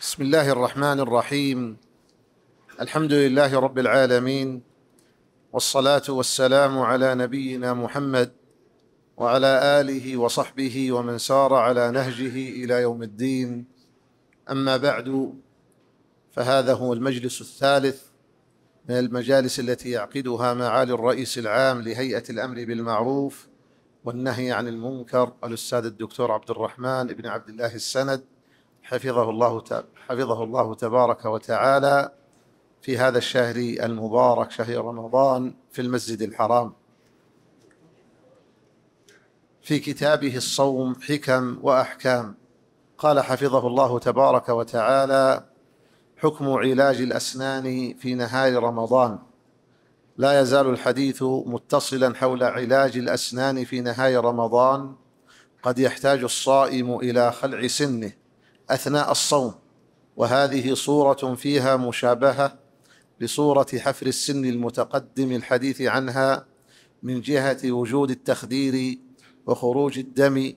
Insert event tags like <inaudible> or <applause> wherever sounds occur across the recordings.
بسم الله الرحمن الرحيم الحمد لله رب العالمين والصلاه والسلام على نبينا محمد وعلى اله وصحبه ومن سار على نهجه الى يوم الدين اما بعد فهذا هو المجلس الثالث من المجالس التي يعقدها معالي الرئيس العام لهيئه الامر بالمعروف والنهي عن المنكر الاستاذ الدكتور عبد الرحمن بن عبد الله السند حفظه الله حفظه الله تبارك وتعالى في هذا الشهر المبارك شهر رمضان في المسجد الحرام في كتابه الصوم حكم واحكام قال حفظه الله تبارك وتعالى حكم علاج الاسنان في نهار رمضان لا يزال الحديث متصلا حول علاج الاسنان في نهايه رمضان قد يحتاج الصائم الى خلع سنه اثناء الصوم وهذه صوره فيها مشابهه لصوره حفر السن المتقدم الحديث عنها من جهه وجود التخدير وخروج الدم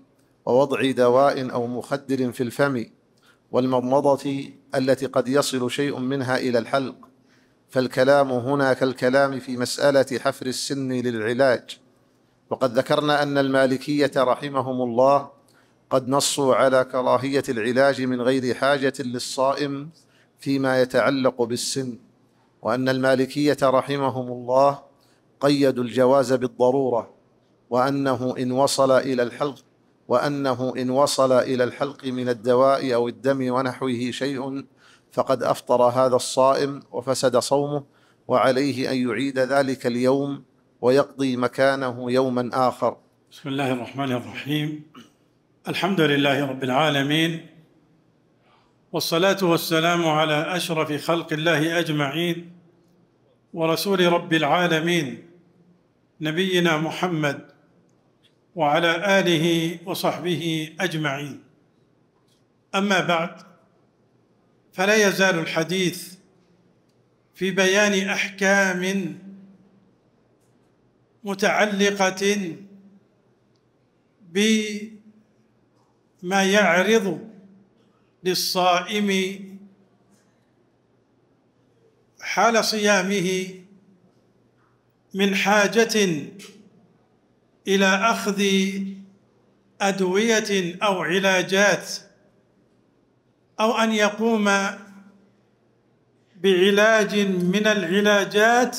ووضع دواء او مخدر في الفم والمضمضه التي قد يصل شيء منها الى الحلق فالكلام هنا كالكلام في مساله حفر السن للعلاج وقد ذكرنا ان المالكيه رحمهم الله قد نصوا على كراهيه العلاج من غير حاجه للصائم فيما يتعلق بالسن وان المالكيه رحمهم الله قيدوا الجواز بالضروره وانه ان وصل الى الحلق وانه ان وصل الى الحلق من الدواء او الدم ونحوه شيء فقد افطر هذا الصائم وفسد صومه وعليه ان يعيد ذلك اليوم ويقضي مكانه يوما اخر بسم الله الرحمن الرحيم الحمد لله رب العالمين والصلاة والسلام على أشرف خلق الله أجمعين ورسول رب العالمين نبينا محمد وعلى آله وصحبه أجمعين أما بعد فلا يزال الحديث في بيان أحكام متعلقة ب ما يعرض للصائم حال صيامه من حاجة إلى أخذ أدوية أو علاجات أو أن يقوم بعلاج من العلاجات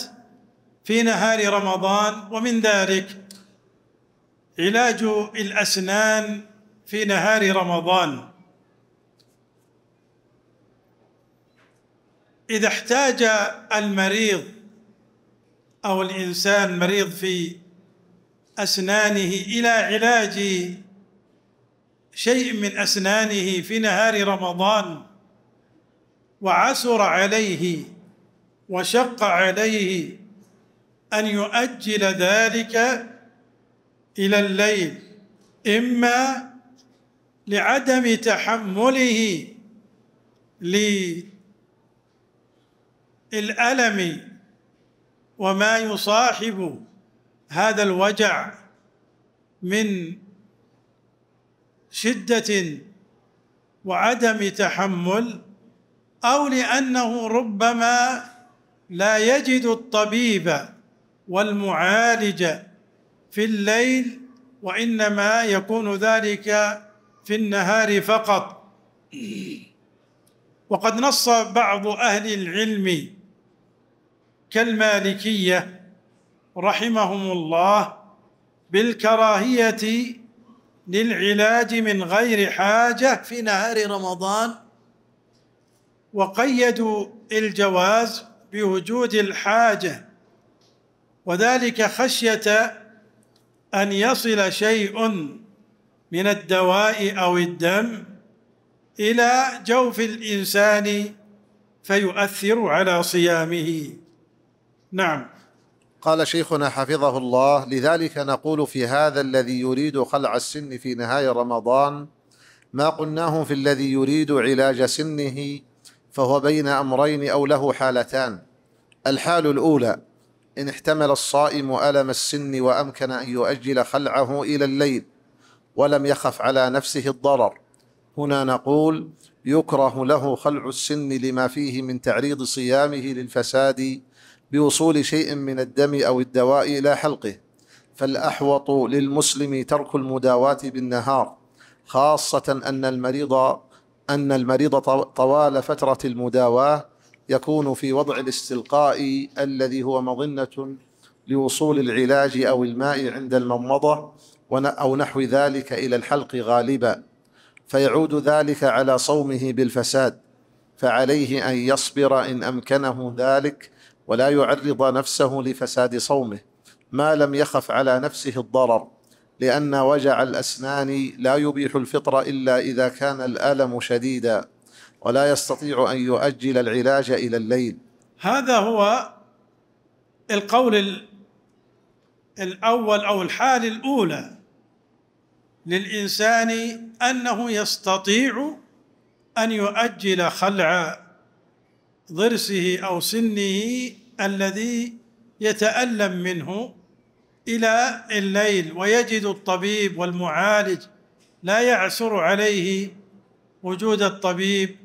في نهار رمضان ومن ذلك علاج الأسنان في نهار رمضان اذا احتاج المريض او الانسان مريض في اسنانه الى علاج شيء من اسنانه في نهار رمضان وعسر عليه وشق عليه ان يؤجل ذلك الى الليل اما لعدم تحمله للألم وما يصاحب هذا الوجع من شدة وعدم تحمل أو لأنه ربما لا يجد الطبيب والمعالج في الليل وإنما يكون ذلك في النهار فقط وقد نص بعض اهل العلم كالمالكيه رحمهم الله بالكراهيه للعلاج من غير حاجه في نهار رمضان وقيدوا الجواز بوجود الحاجه وذلك خشيه ان يصل شيء من الدواء أو الدم إلى جوف الإنسان فيؤثر على صيامه نعم قال شيخنا حفظه الله لذلك نقول في هذا الذي يريد خلع السن في نهاية رمضان ما قلناه في الذي يريد علاج سنه فهو بين أمرين أو له حالتان الحال الأولى إن احتمل الصائم ألم السن وأمكن أن يؤجل خلعه إلى الليل ولم يخف على نفسه الضرر هنا نقول يكره له خلع السن لما فيه من تعريض صيامه للفساد بوصول شيء من الدم او الدواء الى حلقه فالاحوط للمسلم ترك المداواه بالنهار خاصه ان المريض ان المريض طوال فتره المداواه يكون في وضع الاستلقاء الذي هو مظنه لوصول العلاج او الماء عند المضمضه أو نحو ذلك إلى الحلق غالبا فيعود ذلك على صومه بالفساد فعليه أن يصبر إن أمكنه ذلك ولا يعرض نفسه لفساد صومه ما لم يخف على نفسه الضرر لأن وجع الأسنان لا يبيح الفطر إلا إذا كان الألم شديدا ولا يستطيع أن يؤجل العلاج إلى الليل هذا هو القول الأول أو الحال الأولى للإنسان أنه يستطيع أن يؤجل خلع ضرسه أو سنه الذي يتألم منه إلى الليل ويجد الطبيب والمعالج لا يعسر عليه وجود الطبيب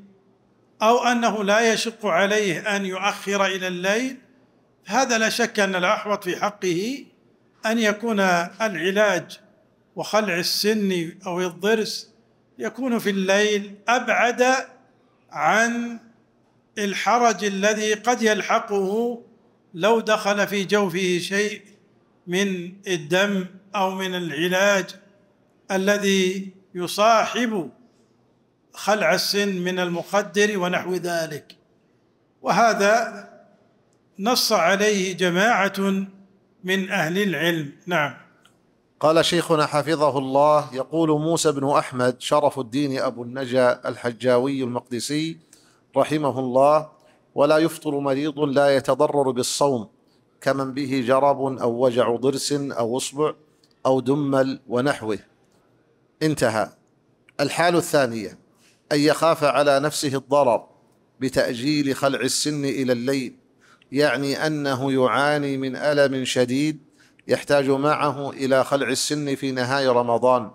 أو أنه لا يشق عليه أن يؤخر إلى الليل هذا لا شك أن الأحوط في حقه أن يكون العلاج وخلع السن أو الضرس يكون في الليل أبعد عن الحرج الذي قد يلحقه لو دخل في جوفه شيء من الدم أو من العلاج الذي يصاحب خلع السن من المخدر ونحو ذلك وهذا نص عليه جماعة من أهل العلم نعم قال شيخنا حفظه الله يقول موسى بن أحمد شرف الدين أبو النجا الحجاوي المقدسي رحمه الله ولا يفطر مريض لا يتضرر بالصوم كمن به جرب أو وجع ضرس أو إصبع أو دمل ونحوه انتهى الحال الثانية أن يخاف على نفسه الضرر بتأجيل خلع السن إلى الليل يعني أنه يعاني من ألم شديد يحتاج معه إلى خلع السن في نهاية رمضان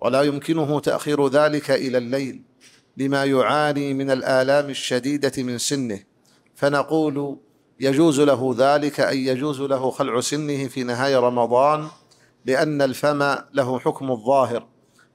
ولا يمكنه تأخير ذلك إلى الليل لما يعاني من الآلام الشديدة من سنه فنقول يجوز له ذلك أي يجوز له خلع سنه في نهاية رمضان لأن الفم له حكم الظاهر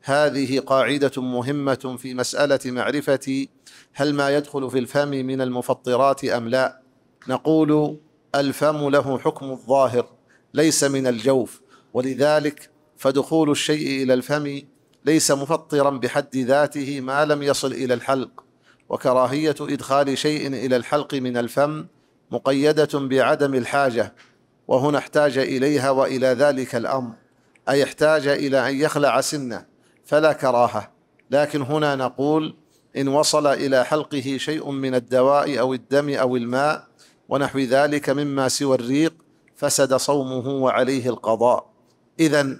هذه قاعدة مهمة في مسألة معرفة هل ما يدخل في الفم من المفطرات أم لا نقول الفم له حكم الظاهر ليس من الجوف ولذلك فدخول الشيء الى الفم ليس مفطرا بحد ذاته ما لم يصل الى الحلق وكراهيه ادخال شيء الى الحلق من الفم مقيده بعدم الحاجه وهنا احتاج اليها والى ذلك الامر اي احتاج الى ان يخلع سنه فلا كراهه لكن هنا نقول ان وصل الى حلقه شيء من الدواء او الدم او الماء ونحو ذلك مما سوى الريق فسد صومه وعليه القضاء إذا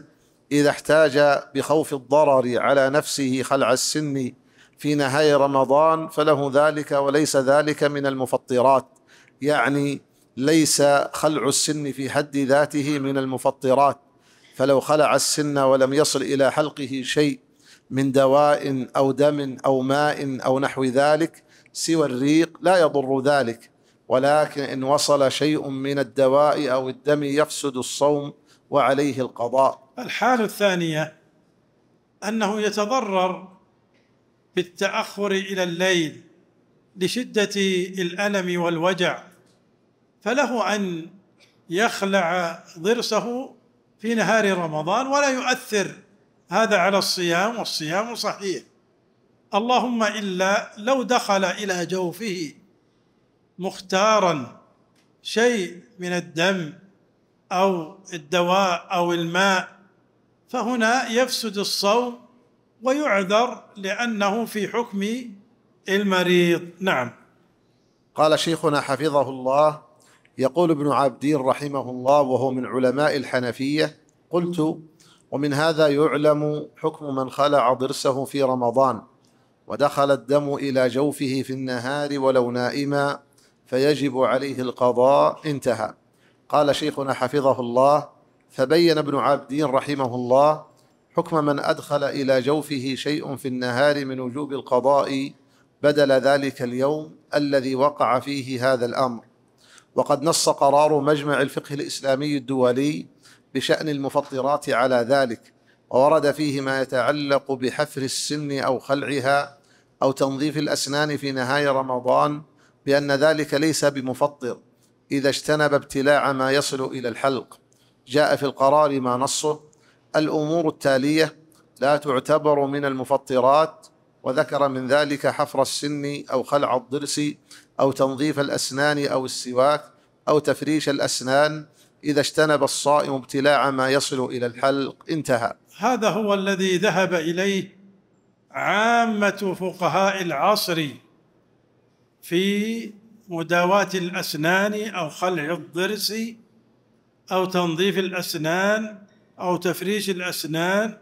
إذا احتاج بخوف الضرر على نفسه خلع السن في نهاية رمضان فله ذلك وليس ذلك من المفطرات يعني ليس خلع السن في حد ذاته من المفطرات فلو خلع السن ولم يصل إلى حلقه شيء من دواء أو دم أو ماء أو نحو ذلك سوى الريق لا يضر ذلك ولكن إن وصل شيء من الدواء أو الدم يفسد الصوم وعليه القضاء الحالة الثانية أنه يتضرر بالتأخر إلى الليل لشدة الألم والوجع فله أن يخلع ضرسه في نهار رمضان ولا يؤثر هذا على الصيام والصيام صحيح اللهم إلا لو دخل إلى جوفه مختارا شيء من الدم او الدواء او الماء فهنا يفسد الصوم ويعذر لانه في حكم المريض نعم قال شيخنا حفظه الله يقول ابن عابدين رحمه الله وهو من علماء الحنفيه قلت ومن هذا يعلم حكم من خلع ضرسه في رمضان ودخل الدم الى جوفه في النهار ولو نائما فيجب عليه القضاء انتهى قال شيخنا حفظه الله فبين ابن عابدين رحمه الله حكم من أدخل إلى جوفه شيء في النهار من وجوب القضاء بدل ذلك اليوم الذي وقع فيه هذا الأمر وقد نص قرار مجمع الفقه الإسلامي الدولي بشأن المفطرات على ذلك وورد فيه ما يتعلق بحفر السن أو خلعها أو تنظيف الأسنان في نهاية رمضان بأن ذلك ليس بمفطر إذا اجتنب ابتلاع ما يصل إلى الحلق جاء في القرار ما نصه الأمور التالية لا تعتبر من المفطرات وذكر من ذلك حفر السن أو خلع الضرس أو تنظيف الأسنان أو السواك أو تفريش الأسنان إذا اجتنب الصائم ابتلاع ما يصل إلى الحلق انتهى هذا هو الذي ذهب إليه عامة فقهاء العصر في مداواة الأسنان أو خلع الضرس أو تنظيف الأسنان أو تفريش الأسنان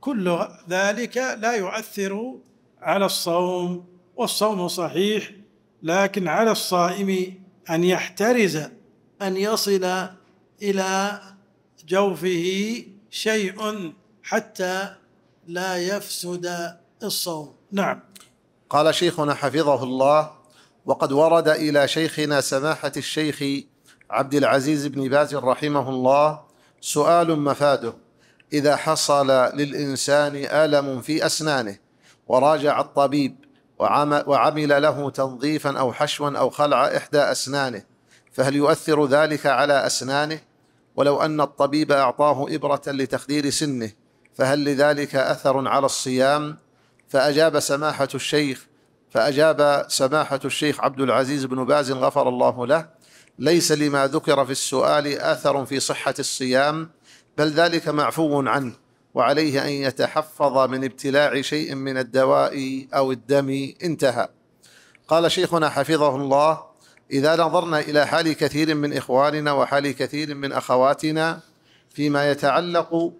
كل ذلك لا يؤثر على الصوم والصوم صحيح لكن على الصائم أن يحترز أن يصل إلى جوفه شيء حتى لا يفسد الصوم نعم قال شيخنا حفظه الله وقد ورد إلى شيخنا سماحة الشيخ عبد العزيز بن باز رحمه الله سؤال مفاده إذا حصل للإنسان ألم في أسنانه وراجع الطبيب وعمل له تنظيفا أو حشوا أو خلع إحدى أسنانه فهل يؤثر ذلك على أسنانه ولو أن الطبيب أعطاه إبرة لتخدير سنه فهل لذلك أثر على الصيام فأجاب سماحة الشيخ فأجاب سماحة الشيخ عبد العزيز بن باز غفر الله له ليس لما ذكر في السؤال أثر في صحة الصيام بل ذلك معفو عنه وعليه أن يتحفظ من ابتلاع شيء من الدواء أو الدم انتهى قال شيخنا حفظه الله إذا نظرنا إلى حال كثير من إخواننا وحال كثير من أخواتنا فيما يتعلق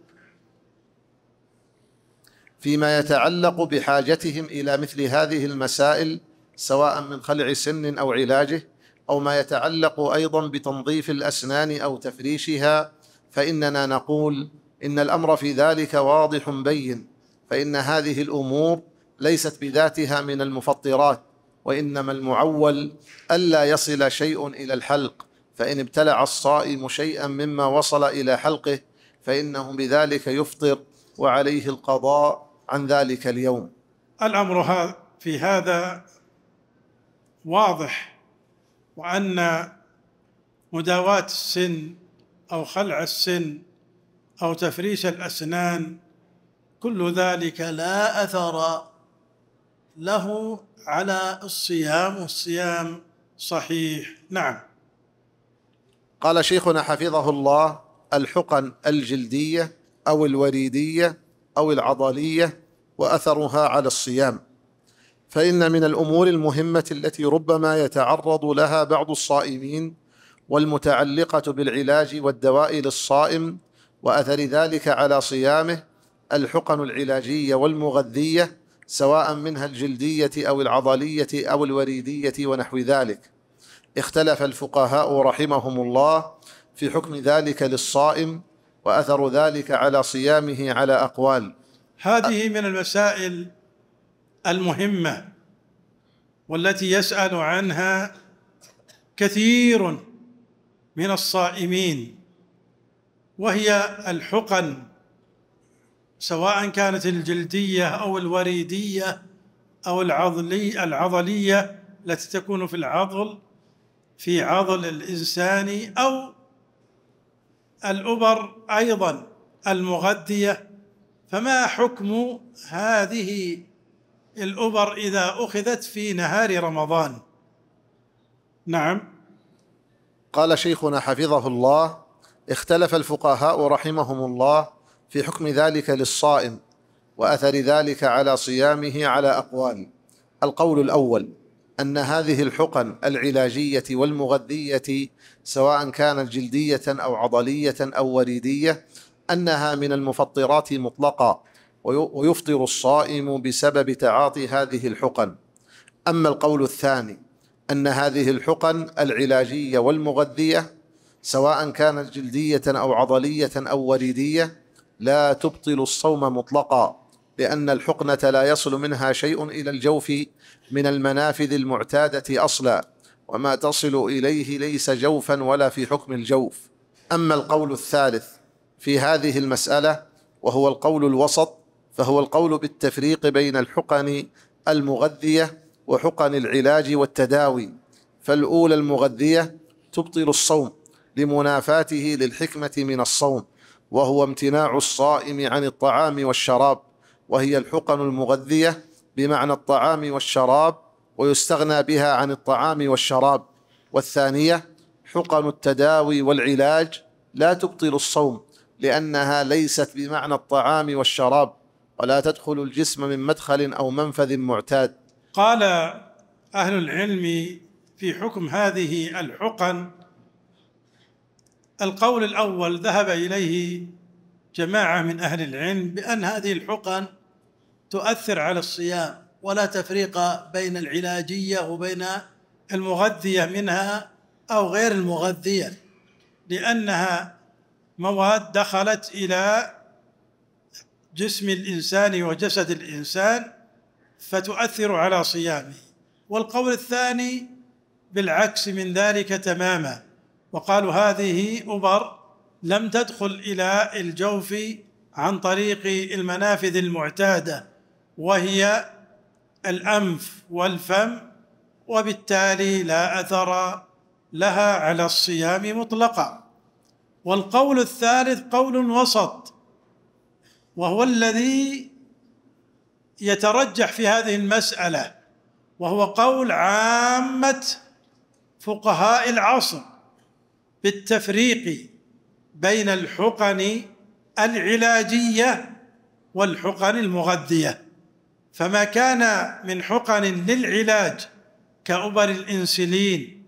فيما يتعلق بحاجتهم الى مثل هذه المسائل سواء من خلع سن او علاجه او ما يتعلق ايضا بتنظيف الاسنان او تفريشها فاننا نقول ان الامر في ذلك واضح بين فان هذه الامور ليست بذاتها من المفطرات وانما المعول الا يصل شيء الى الحلق فان ابتلع الصائم شيئا مما وصل الى حلقه فانه بذلك يفطر وعليه القضاء عن ذلك اليوم الامر في هذا واضح وان مداواه السن او خلع السن او تفريش الاسنان كل ذلك لا اثر له على الصيام والصيام صحيح نعم قال شيخنا حفظه الله الحقن الجلديه او الوريديه او العضليه واثرها على الصيام فان من الامور المهمه التي ربما يتعرض لها بعض الصائمين والمتعلقه بالعلاج والدواء للصائم واثر ذلك على صيامه الحقن العلاجيه والمغذيه سواء منها الجلديه او العضليه او الوريديه ونحو ذلك اختلف الفقهاء رحمهم الله في حكم ذلك للصائم واثر ذلك على صيامه على اقوال هذه من المسائل المهمه والتي يسال عنها كثير من الصائمين وهي الحقن سواء كانت الجلديه او الوريديه او العضلي العضليه التي تكون في العضل في عضل الانسان او الابر ايضا المغذيه فما حكم هذه الأبر إذا أخذت في نهار رمضان نعم قال شيخنا حفظه الله اختلف الفقهاء رحمهم الله في حكم ذلك للصائم وأثر ذلك على صيامه على أقوال القول الأول أن هذه الحقن العلاجية والمغذية سواء كانت جلدية أو عضلية أو وريدية أنها من المفطرات مطلقا ويفطر الصائم بسبب تعاطي هذه الحقن أما القول الثاني أن هذه الحقن العلاجية والمغذية سواء كانت جلدية أو عضلية أو وريدية لا تبطل الصوم مطلقا لأن الحقنة لا يصل منها شيء إلى الجوف من المنافذ المعتادة أصلا وما تصل إليه ليس جوفا ولا في حكم الجوف أما القول الثالث في هذه المسألة وهو القول الوسط فهو القول بالتفريق بين الحقن المغذية وحقن العلاج والتداوي فالأولى المغذية تبطل الصوم لمنافاته للحكمة من الصوم وهو امتناع الصائم عن الطعام والشراب وهي الحقن المغذية بمعنى الطعام والشراب ويستغنى بها عن الطعام والشراب والثانية حقن التداوي والعلاج لا تبطل الصوم لأنها ليست بمعنى الطعام والشراب ولا تدخل الجسم من مدخل أو منفذ معتاد قال أهل العلم في حكم هذه الحقن القول الأول ذهب إليه جماعة من أهل العلم بأن هذه الحقن تؤثر على الصيام ولا تفريق بين العلاجية وبين المغذية منها أو غير المغذية لأنها مواد دخلت إلى جسم الإنسان وجسد الإنسان فتؤثر على صيامه والقول الثاني بالعكس من ذلك تماما وقالوا هذه أبر لم تدخل إلى الجوف عن طريق المنافذ المعتادة وهي الأنف والفم وبالتالي لا أثر لها على الصيام مطلقا والقول الثالث قول وسط وهو الذي يترجح في هذه المسألة وهو قول عامة فقهاء العصر بالتفريق بين الحقن العلاجية والحقن المغذية فما كان من حقن للعلاج كأبر الإنسولين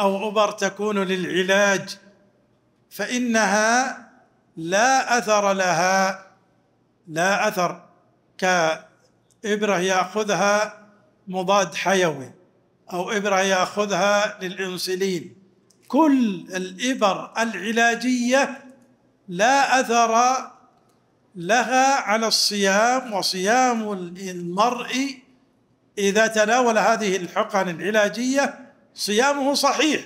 أو أبر تكون للعلاج فإنها لا أثر لها لا أثر كإبرة يأخذها مضاد حيوي أو إبرة يأخذها للإنسولين كل الإبر العلاجية لا أثر لها على الصيام وصيام المرء إذا تناول هذه الحقن العلاجية صيامه صحيح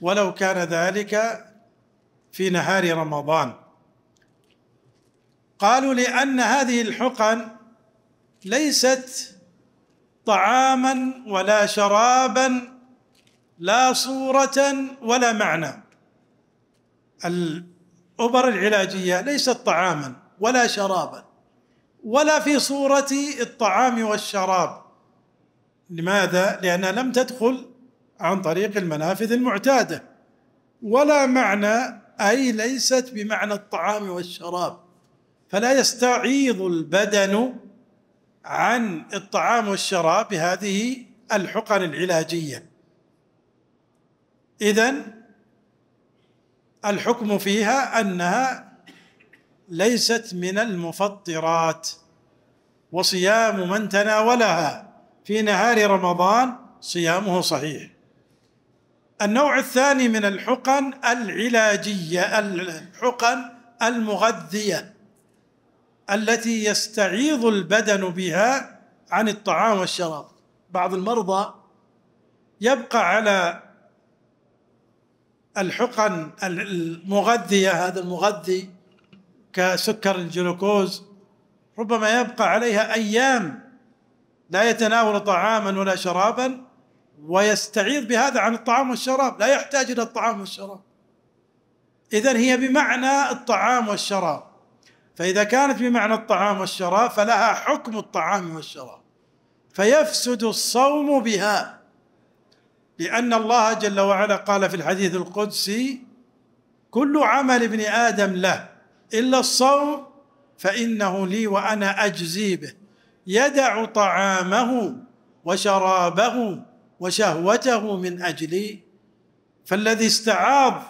ولو كان ذلك في نهار رمضان قالوا لان هذه الحقن ليست طعاما ولا شرابا لا صوره ولا معنى الابر العلاجيه ليست طعاما ولا شرابا ولا في صوره الطعام والشراب لماذا لانها لم تدخل عن طريق المنافذ المعتاده ولا معنى اي ليست بمعنى الطعام والشراب فلا يستعيض البدن عن الطعام والشراب بهذه الحقن العلاجيه اذا الحكم فيها انها ليست من المفطرات وصيام من تناولها في نهار رمضان صيامه صحيح النوع الثاني من الحقن العلاجية الحقن المغذية التي يستعيض البدن بها عن الطعام والشراب بعض المرضى يبقى على الحقن المغذية هذا المغذي كسكر الجلوكوز ربما يبقى عليها أيام لا يتناول طعاما ولا شرابا ويستعيض بهذا عن الطعام والشراب لا يحتاج إلى الطعام والشراب إذا هي بمعنى الطعام والشراب فإذا كانت بمعنى الطعام والشراب فلها حكم الطعام والشراب فيفسد الصوم بها لأن الله جل وعلا قال في الحديث القدسي كل عمل ابن آدم له إلا الصوم فإنه لي وأنا أجزي به يدع طعامه وشرابه وشهوته من أجلي فالذي استعاض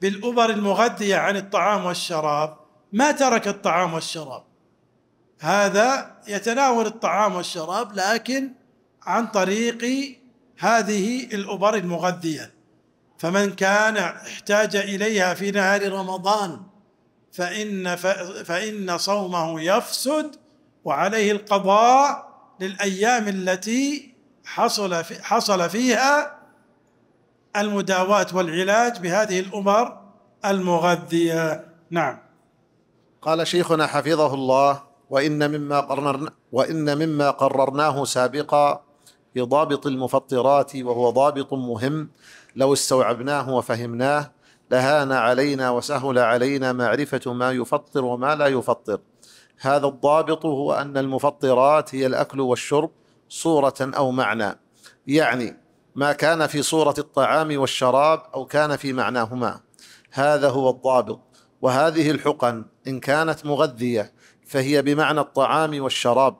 بالأبر المغذية عن الطعام والشراب ما ترك الطعام والشراب هذا يتناول الطعام والشراب لكن عن طريق هذه الأبر المغذية فمن كان احتاج إليها في نهار رمضان فإن, فإن صومه يفسد وعليه القضاء للأيام التي حصل في حصل فيها المداواة والعلاج بهذه الأمر المغذية نعم قال شيخنا حفظه الله وإن مما قررنا وإن مما قررناه سابقا في ضابط المفطرات وهو ضابط مهم لو استوعبناه وفهمناه لهان علينا وسهل علينا معرفة ما يفطر وما لا يفطر هذا الضابط هو أن المفطرات هي الأكل والشرب صورة أو معنى يعني ما كان في صورة الطعام والشراب أو كان في معناهما هذا هو الضابط وهذه الحقن إن كانت مغذية فهي بمعنى الطعام والشراب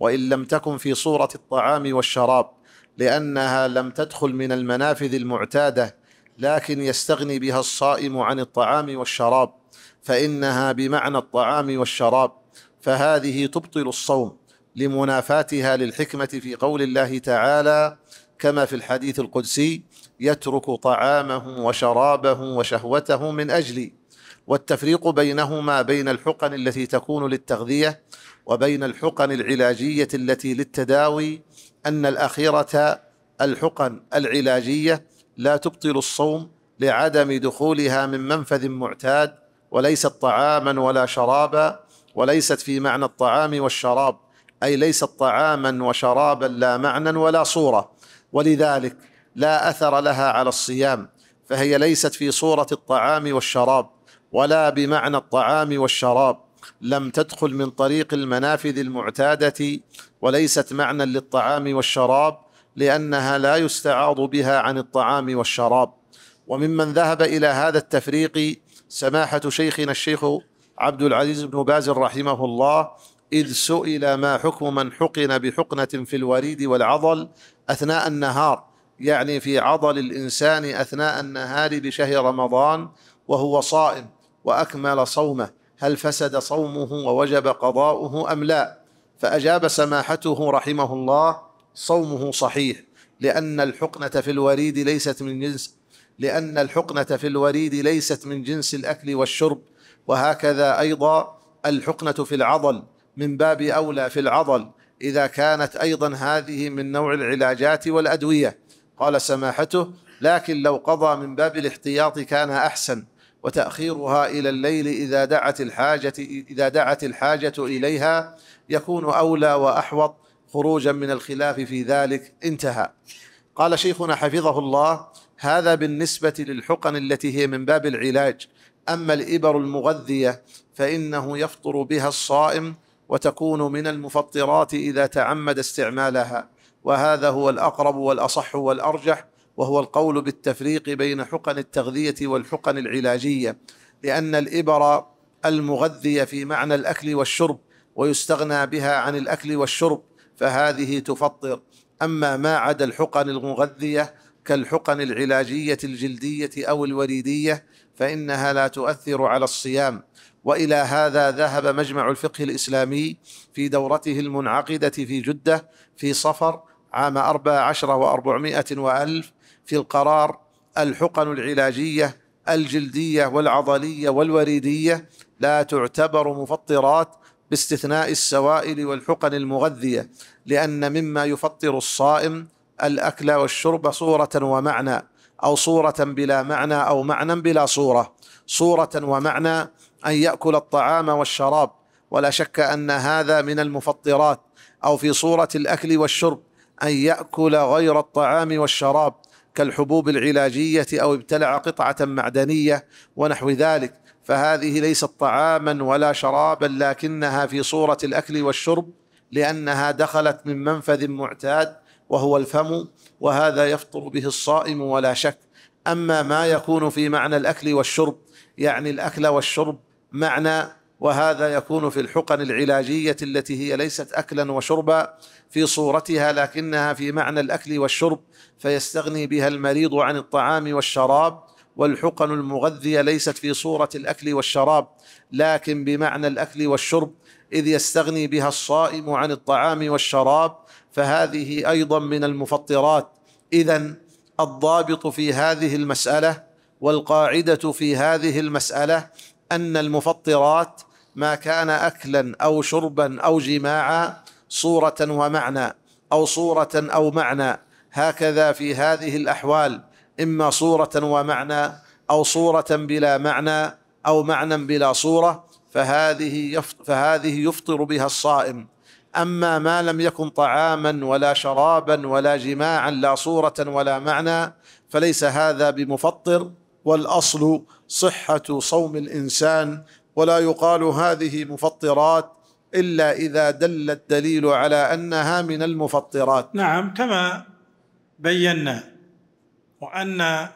وإن لم تكن في صورة الطعام والشراب لأنها لم تدخل من المنافذ المعتادة لكن يستغني بها الصائم عن الطعام والشراب فإنها بمعنى الطعام والشراب فهذه تبطل الصوم لمنافاتها للحكمة في قول الله تعالى كما في الحديث القدسي يترك طعامه وشرابه وشهوته من أجلي والتفريق بينهما بين الحقن التي تكون للتغذية وبين الحقن العلاجية التي للتداوي أن الأخيرة الحقن العلاجية لا تبطل الصوم لعدم دخولها من منفذ معتاد وليست طعاما ولا شرابا وليست في معنى الطعام والشراب اي ليست طعاما وشرابا لا معنى ولا صوره ولذلك لا اثر لها على الصيام فهي ليست في صوره الطعام والشراب ولا بمعنى الطعام والشراب لم تدخل من طريق المنافذ المعتاده وليست معنى للطعام والشراب لانها لا يستعاض بها عن الطعام والشراب وممن ذهب الى هذا التفريق سماحه شيخنا الشيخ عبد العزيز بن باز رحمه الله إذ سئل ما حكم من حقن بحقنة في الوريد والعضل أثناء النهار يعني في عضل الإنسان أثناء النهار بشهر رمضان وهو صائم وأكمل صومه هل فسد صومه ووجب قضاؤه أم لا فأجاب سماحته رحمه الله صومه صحيح لأن الحقنة في الوريد ليست من جنس لأن الحقنة في الوريد ليست من جنس الأكل والشرب وهكذا أيضا الحقنة في العضل من باب اولى في العضل اذا كانت ايضا هذه من نوع العلاجات والادويه قال سماحته لكن لو قضى من باب الاحتياط كان احسن وتاخيرها الى الليل اذا دعت الحاجه اذا دعت الحاجه اليها يكون اولى واحوط خروجا من الخلاف في ذلك انتهى قال شيخنا حفظه الله هذا بالنسبه للحقن التي هي من باب العلاج اما الابر المغذيه فانه يفطر بها الصائم وتكون من المفطرات اذا تعمد استعمالها وهذا هو الاقرب والاصح والارجح وهو القول بالتفريق بين حقن التغذيه والحقن العلاجيه لان الابر المغذيه في معنى الاكل والشرب ويستغنى بها عن الاكل والشرب فهذه تفطر اما ما عدا الحقن المغذيه كالحقن العلاجيه الجلديه او الوريديه فانها لا تؤثر على الصيام والى هذا ذهب مجمع الفقه الاسلامي في دورته المنعقده في جده في صفر عام أربع عشر وأربعمائة وألف في القرار الحقن العلاجية الجلدية والعضلية والوريدية لا تعتبر مفطرات باستثناء السوائل والحقن المغذية لأن مما يفطر الصائم الأكل والشرب صورة ومعنى أو صورة بلا معنى أو معنى بلا صورة صورة ومعنى أن يأكل الطعام والشراب ولا شك أن هذا من المفطرات أو في صورة الأكل والشرب أن يأكل غير الطعام والشراب كالحبوب العلاجية أو ابتلع قطعة معدنية ونحو ذلك فهذه ليست طعاما ولا شرابا لكنها في صورة الأكل والشرب لأنها دخلت من منفذ معتاد وهو الفم وهذا يفطر به الصائم ولا شك أما ما يكون في معنى الأكل والشرب يعني الأكل والشرب معنى وهذا يكون في الحقن العلاجية التي هي ليست أكلا وشربا في صورتها لكنها في معنى الأكل والشرب فيستغني بها المريض عن الطعام والشراب والحقن المغذية ليست في صورة الأكل والشراب لكن بمعنى الأكل والشرب إذ يستغني بها الصائم عن الطعام والشراب فهذه أيضا من المفطرات إذا الضابط في هذه المسألة والقاعدة في هذه المسألة أن المفطرات ما كان أكلا أو شربا أو جماعا صورة ومعنى أو صورة أو معنى هكذا في هذه الأحوال إما صورة ومعنى أو صورة بلا معنى أو معنى بلا صورة فهذه فهذه يفطر بها الصائم أما ما لم يكن طعاما ولا شرابا ولا جماعا لا صورة ولا معنى فليس هذا بمفطر والاصل صحه صوم الانسان ولا يقال هذه مفطرات الا اذا دل الدليل على انها من المفطرات نعم كما بينا وان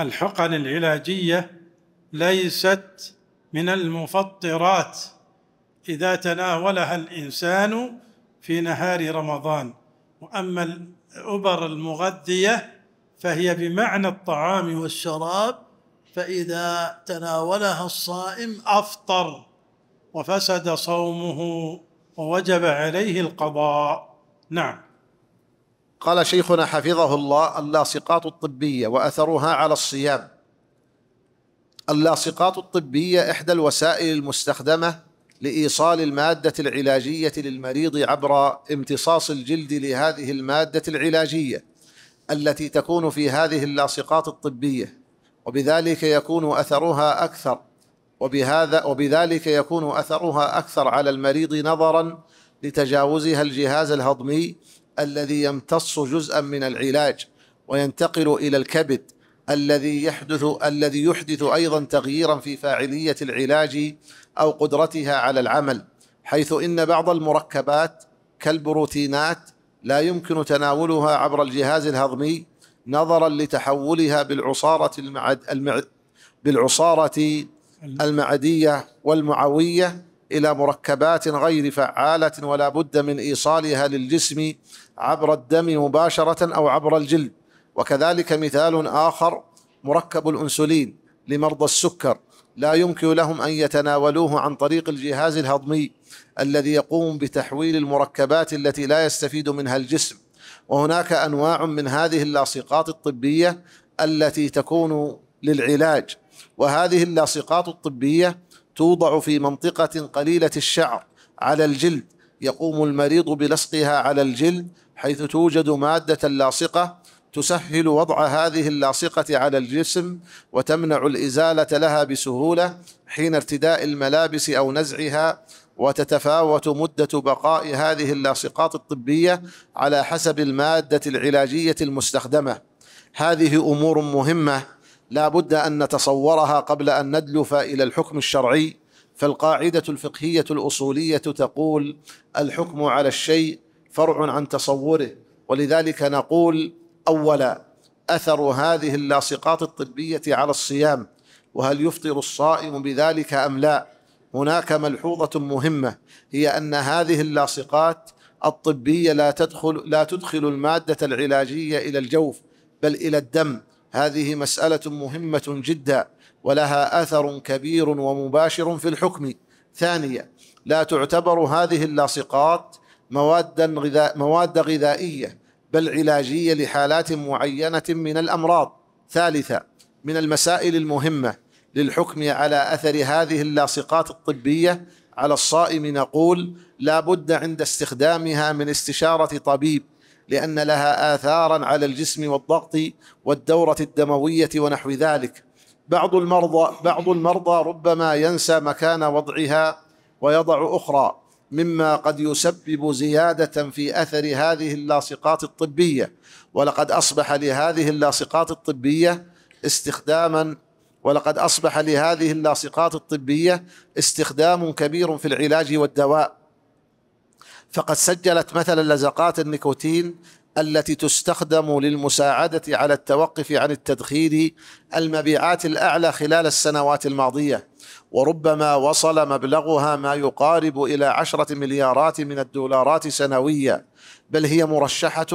الحقن العلاجيه ليست من المفطرات اذا تناولها الانسان في نهار رمضان واما الابر المغذيه فهي بمعنى الطعام والشراب فإذا تناولها الصائم أفطر وفسد صومه ووجب عليه القضاء نعم قال شيخنا حفظه الله اللاصقات الطبية وأثرها على الصيام اللاصقات الطبية إحدى الوسائل المستخدمة لإيصال المادة العلاجية للمريض عبر امتصاص الجلد لهذه المادة العلاجية التي تكون في هذه اللاصقات الطبيه وبذلك يكون اثرها اكثر وبهذا وبذلك يكون اثرها اكثر على المريض نظرا لتجاوزها الجهاز الهضمي الذي يمتص جزءا من العلاج وينتقل الى الكبد الذي يحدث الذي يحدث ايضا تغييرا في فاعليه العلاج او قدرتها على العمل حيث ان بعض المركبات كالبروتينات لا يمكن تناولها عبر الجهاز الهضمي نظرا لتحولها بالعصارة المعد المعد بالعصارة المعدية والمعوية إلى مركبات غير فعالة ولا بد من إيصالها للجسم عبر الدم مباشرة أو عبر الجلد وكذلك مثال آخر مركب الأنسولين لمرضى السكر لا يمكن لهم أن يتناولوه عن طريق الجهاز الهضمي الذي يقوم بتحويل المركبات التي لا يستفيد منها الجسم وهناك انواع من هذه اللاصقات الطبيه التي تكون للعلاج وهذه اللاصقات الطبيه توضع في منطقه قليله الشعر على الجلد يقوم المريض بلصقها على الجلد حيث توجد ماده لاصقه تسهل وضع هذه اللاصقه على الجسم وتمنع الازاله لها بسهوله حين ارتداء الملابس او نزعها وتتفاوت مدة بقاء هذه اللاصقات الطبية على حسب المادة العلاجية المستخدمة هذه أمور مهمة لا بد أن نتصورها قبل أن ندلف إلى الحكم الشرعي فالقاعدة الفقهية الأصولية تقول الحكم على الشيء فرع عن تصوره ولذلك نقول أولا أثر هذه اللاصقات الطبية على الصيام وهل يفطر الصائم بذلك أم لا؟ هناك ملحوظة مهمة هي أن هذه اللاصقات الطبية لا تدخل لا تدخل المادة العلاجية إلى الجوف بل إلى الدم هذه مسألة مهمة جدا ولها أثر كبير ومباشر في الحكم ثانيا لا تعتبر هذه اللاصقات مواد غذاء مواد غذائية بل علاجية لحالات معينة من الأمراض ثالثا من المسائل المهمة للحكم على أثر هذه اللاصقات الطبية على الصائم نقول لا بد عند استخدامها من استشارة طبيب لأن لها آثارا على الجسم والضغط والدورة الدموية ونحو ذلك بعض المرضى بعض المرضى ربما ينسى مكان وضعها ويضع أخرى مما قد يسبب زيادة في أثر هذه اللاصقات الطبية ولقد أصبح لهذه اللاصقات الطبية استخداما ولقد أصبح لهذه اللاصقات الطبية استخدام كبير في العلاج والدواء فقد سجلت مثلا لزقات النيكوتين التي تستخدم للمساعدة على التوقف عن التدخين المبيعات الأعلى خلال السنوات الماضية وربما وصل مبلغها ما يقارب إلى عشرة مليارات من الدولارات سنويا بل هي مرشحة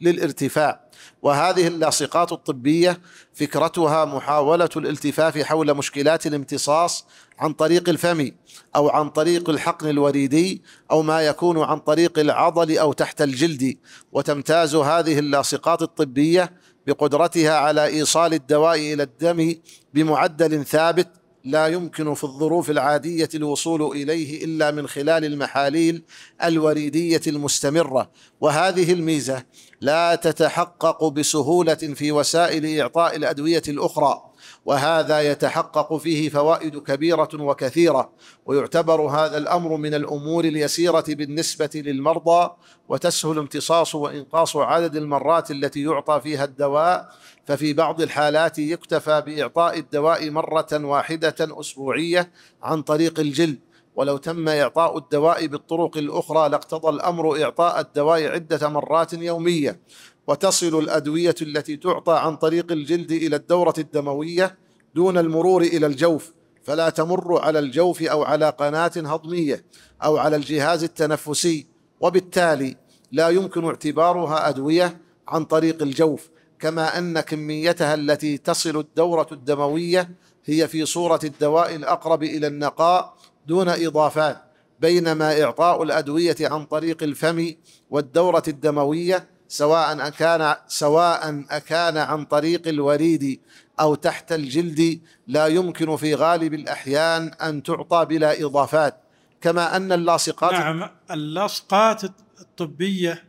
للارتفاع وهذه اللاصقات الطبية فكرتها محاولة الالتفاف حول مشكلات الامتصاص عن طريق الفم أو عن طريق الحقن الوريدي أو ما يكون عن طريق العضل أو تحت الجلد وتمتاز هذه اللاصقات الطبية بقدرتها على إيصال الدواء إلى الدم بمعدل ثابت لا يمكن في الظروف العادية الوصول إليه إلا من خلال المحاليل الوريدية المستمرة وهذه الميزة لا تتحقق بسهولة في وسائل إعطاء الأدوية الأخرى وهذا يتحقق فيه فوائد كبيرة وكثيرة ويعتبر هذا الأمر من الأمور اليسيرة بالنسبة للمرضى وتسهل امتصاص وإنقاص عدد المرات التي يعطى فيها الدواء ففي بعض الحالات يكتفى باعطاء الدواء مره واحده اسبوعيه عن طريق الجلد ولو تم اعطاء الدواء بالطرق الاخرى لاقتضى الامر اعطاء الدواء عده مرات يوميه وتصل الادويه التي تعطى عن طريق الجلد الى الدوره الدمويه دون المرور الى الجوف فلا تمر على الجوف او على قناه هضميه او على الجهاز التنفسي وبالتالي لا يمكن اعتبارها ادويه عن طريق الجوف كما أن كميتها التي تصل الدورة الدموية هي في صورة الدواء الأقرب إلى النقاء دون إضافات بينما إعطاء الأدوية عن طريق الفم والدورة الدموية سواء اكان سواء أكان عن طريق الوريد أو تحت الجلد لا يمكن في غالب الأحيان أن تعطى بلا إضافات كما أن اللاصقات نعم اللاصقات الطبية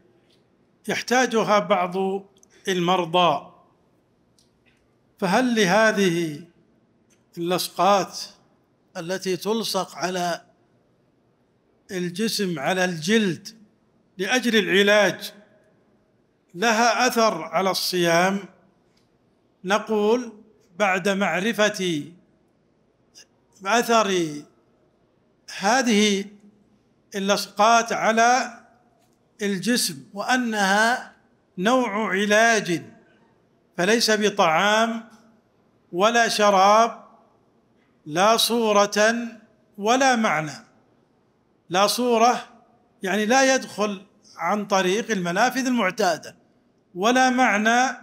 يحتاجها بعض المرضى فهل لهذه اللصقات التي تلصق على الجسم على الجلد لاجل العلاج لها اثر على الصيام نقول بعد معرفه اثر هذه اللصقات على الجسم وانها نوع علاج فليس بطعام ولا شراب لا صورة ولا معنى لا صورة يعني لا يدخل عن طريق المنافذ المعتادة ولا معنى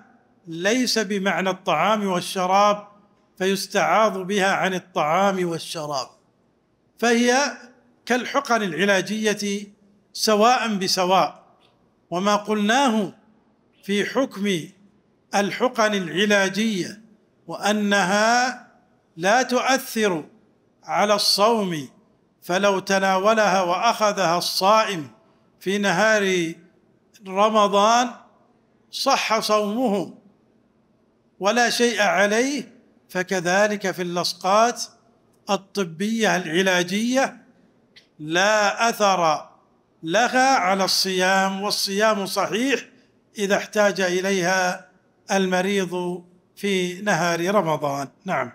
ليس بمعنى الطعام والشراب فيستعاض بها عن الطعام والشراب فهي كالحقن العلاجية سواء بسواء وما قلناه في حكم الحقن العلاجيه وانها لا تؤثر على الصوم فلو تناولها واخذها الصائم في نهار رمضان صح صومه ولا شيء عليه فكذلك في اللصقات الطبيه العلاجيه لا اثر لها على الصيام والصيام صحيح اذا احتاج اليها المريض في نهار رمضان نعم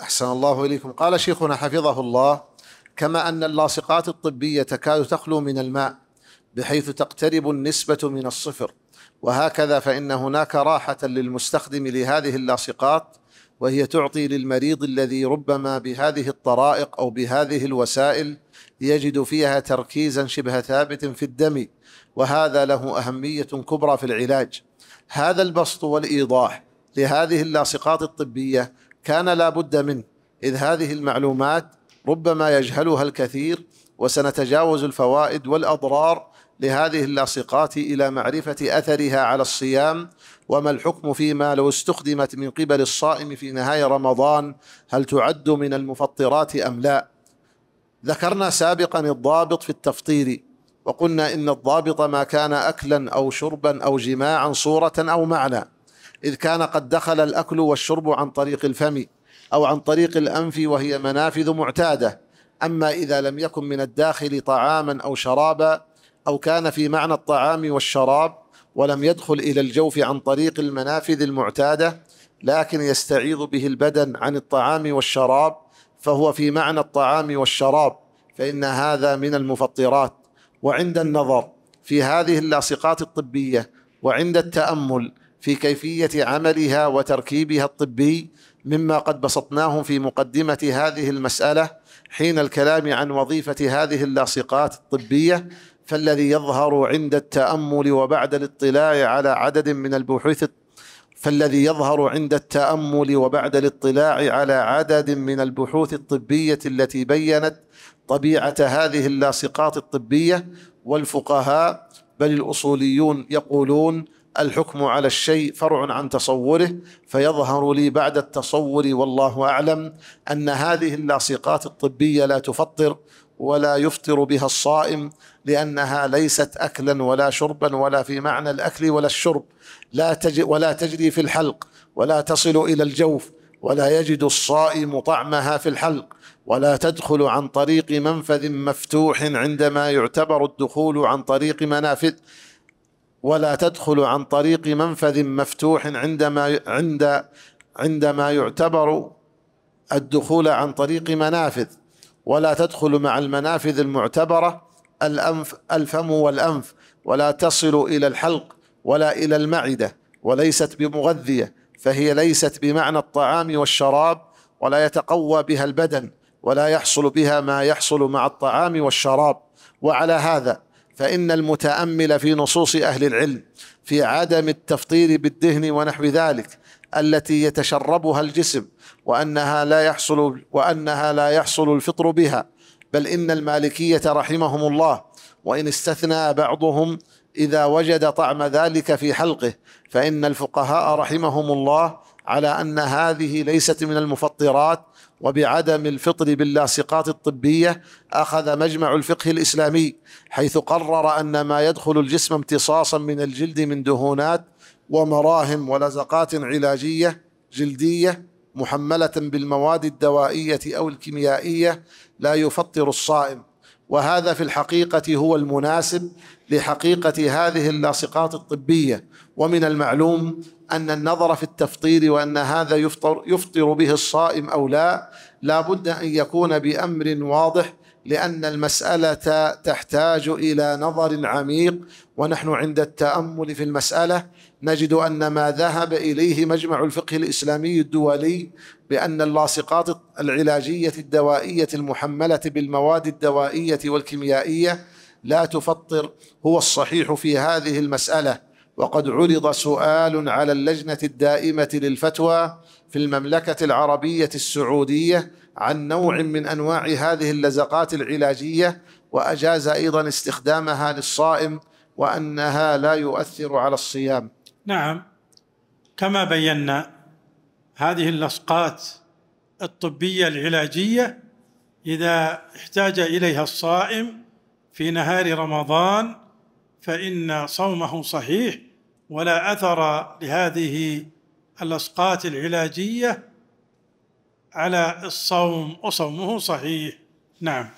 احسن الله اليكم قال شيخنا حفظه الله كما ان اللاصقات الطبيه تكاد تخلو من الماء بحيث تقترب النسبه من الصفر وهكذا فان هناك راحه للمستخدم لهذه اللاصقات وهي تعطي للمريض الذي ربما بهذه الطرائق او بهذه الوسائل يجد فيها تركيزا شبه ثابت في الدم وهذا له أهمية كبرى في العلاج هذا البسط والإيضاح لهذه اللاصقات الطبية كان لا بد منه إذ هذه المعلومات ربما يجهلها الكثير وسنتجاوز الفوائد والأضرار لهذه اللاصقات إلى معرفة أثرها على الصيام وما الحكم فيما لو استخدمت من قبل الصائم في نهاية رمضان هل تعد من المفطرات أم لا ذكرنا سابقا الضابط في التفطير وقلنا إن الضابط ما كان أكلا أو شربا أو جماعا صورة أو معنى إذ كان قد دخل الأكل والشرب عن طريق الفم أو عن طريق الأنف وهي منافذ معتادة أما إذا لم يكن من الداخل طعاما أو شرابا أو كان في معنى الطعام والشراب ولم يدخل إلى الجوف عن طريق المنافذ المعتادة لكن يستعيض به البدن عن الطعام والشراب فهو في معنى الطعام والشراب فإن هذا من المفطرات وعند النظر في هذه اللاصقات الطبيه وعند التامل في كيفيه عملها وتركيبها الطبي مما قد بسطناه في مقدمه هذه المساله حين الكلام عن وظيفه هذه اللاصقات الطبيه فالذي يظهر عند التامل وبعد الاطلاع على عدد من البحوث فالذي يظهر عند التامل وبعد الاطلاع على عدد من البحوث الطبيه التي بينت طبيعه هذه اللاصقات الطبيه والفقهاء بل الاصوليون يقولون الحكم على الشيء فرع عن تصوره فيظهر لي بعد التصور والله اعلم ان هذه اللاصقات الطبيه لا تفطر ولا يفطر بها الصائم لانها ليست اكلا ولا شربا ولا في معنى الاكل ولا الشرب لا تج ولا تجري في الحلق ولا تصل إلى الجوف ولا يجد الصائم طعمها في الحلق ولا تدخل عن طريق منفذ مفتوح عندما يعتبر الدخول عن طريق منافذ ولا تدخل عن طريق منفذ مفتوح عندما عند عندما يعتبر الدخول عن طريق منافذ ولا تدخل مع المنافذ المعتبره الأنف الفم والأنف ولا تصل إلى الحلق ولا إلى المعدة وليست بمغذية فهي ليست بمعنى الطعام والشراب ولا يتقوى بها البدن ولا يحصل بها ما يحصل مع الطعام والشراب وعلى هذا فإن المتأمل في نصوص أهل العلم في عدم التفطير بالدهن ونحو ذلك التي يتشربها الجسم وأنها لا يحصل وأنها لا يحصل الفطر بها بل إن المالكية رحمهم الله وإن استثنى بعضهم إذا وجد طعم ذلك في حلقه فإن الفقهاء رحمهم الله على أن هذه ليست من المفطرات وبعدم الفطر باللاصقات الطبية أخذ مجمع الفقه الإسلامي حيث قرر أن ما يدخل الجسم امتصاصا من الجلد من دهونات ومراهم ولزقات علاجية جلدية محملة بالمواد الدوائية أو الكيميائية لا يفطر الصائم وهذا في الحقيقة هو المناسب لحقيقة هذه اللاصقات الطبية ومن المعلوم أن النظر في التفطير وأن هذا يفطر, يفطر به الصائم أو لا لا بد أن يكون بأمر واضح لأن المسألة تحتاج إلى نظر عميق ونحن عند التأمل في المسألة نجد أن ما ذهب إليه مجمع الفقه الإسلامي الدولي بأن اللاصقات العلاجية الدوائية المحملة بالمواد الدوائية والكيميائية لا تفطر هو الصحيح في هذه المسألة وقد عرض سؤال على اللجنة الدائمة للفتوى في المملكة العربية السعودية عن نوع من أنواع هذه اللزقات العلاجية وأجاز أيضا استخدامها للصائم وأنها لا يؤثر على الصيام نعم كما بينا هذه اللصقات الطبية العلاجية إذا احتاج إليها الصائم في نهار رمضان فإن صومه صحيح ولا أثر لهذه اللصقات العلاجية على الصوم وصومه صحيح نعم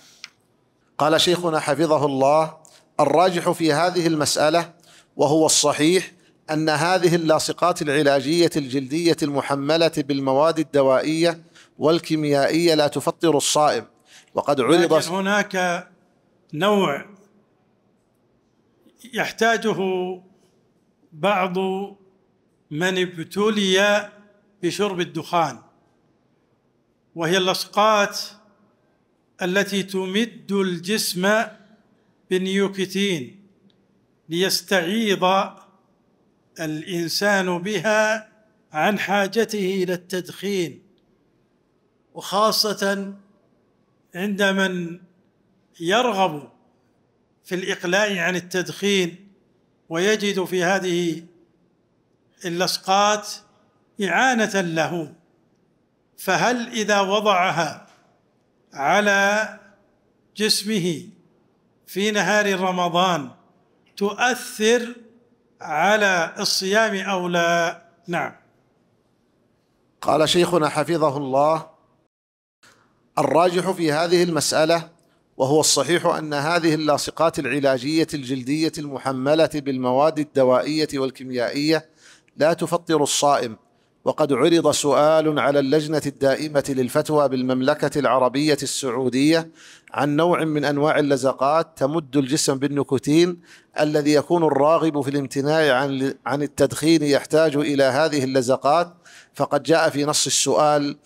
قال شيخنا حفظه الله الراجح في هذه المسألة وهو الصحيح أن هذه اللاصقات العلاجية الجلدية المحملة بالمواد الدوائية والكيميائية لا تفطر الصائم وقد عرض هناك نوع يحتاجه بعض من ابتلي بشرب الدخان وهي اللصقات التي تمد الجسم بنيوكتين ليستعيض الانسان بها عن حاجته الى التدخين وخاصه عند من يرغب في الاقلاع عن التدخين ويجد في هذه اللصقات اعانه له فهل اذا وضعها على جسمه في نهار رمضان تؤثر على الصيام أو لا نعم قال شيخنا حفظه الله الراجح في هذه المسألة وهو الصحيح أن هذه اللاصقات العلاجية الجلدية المحملة بالمواد الدوائية والكيميائية لا تفطر الصائم وقد عرض سؤال على اللجنة الدائمة للفتوى بالمملكة العربية السعودية عن نوع من أنواع اللزقات تمد الجسم بالنيكوتين الذي يكون الراغب في الامتناع عن عن التدخين يحتاج إلى هذه اللزقات فقد جاء في نص السؤال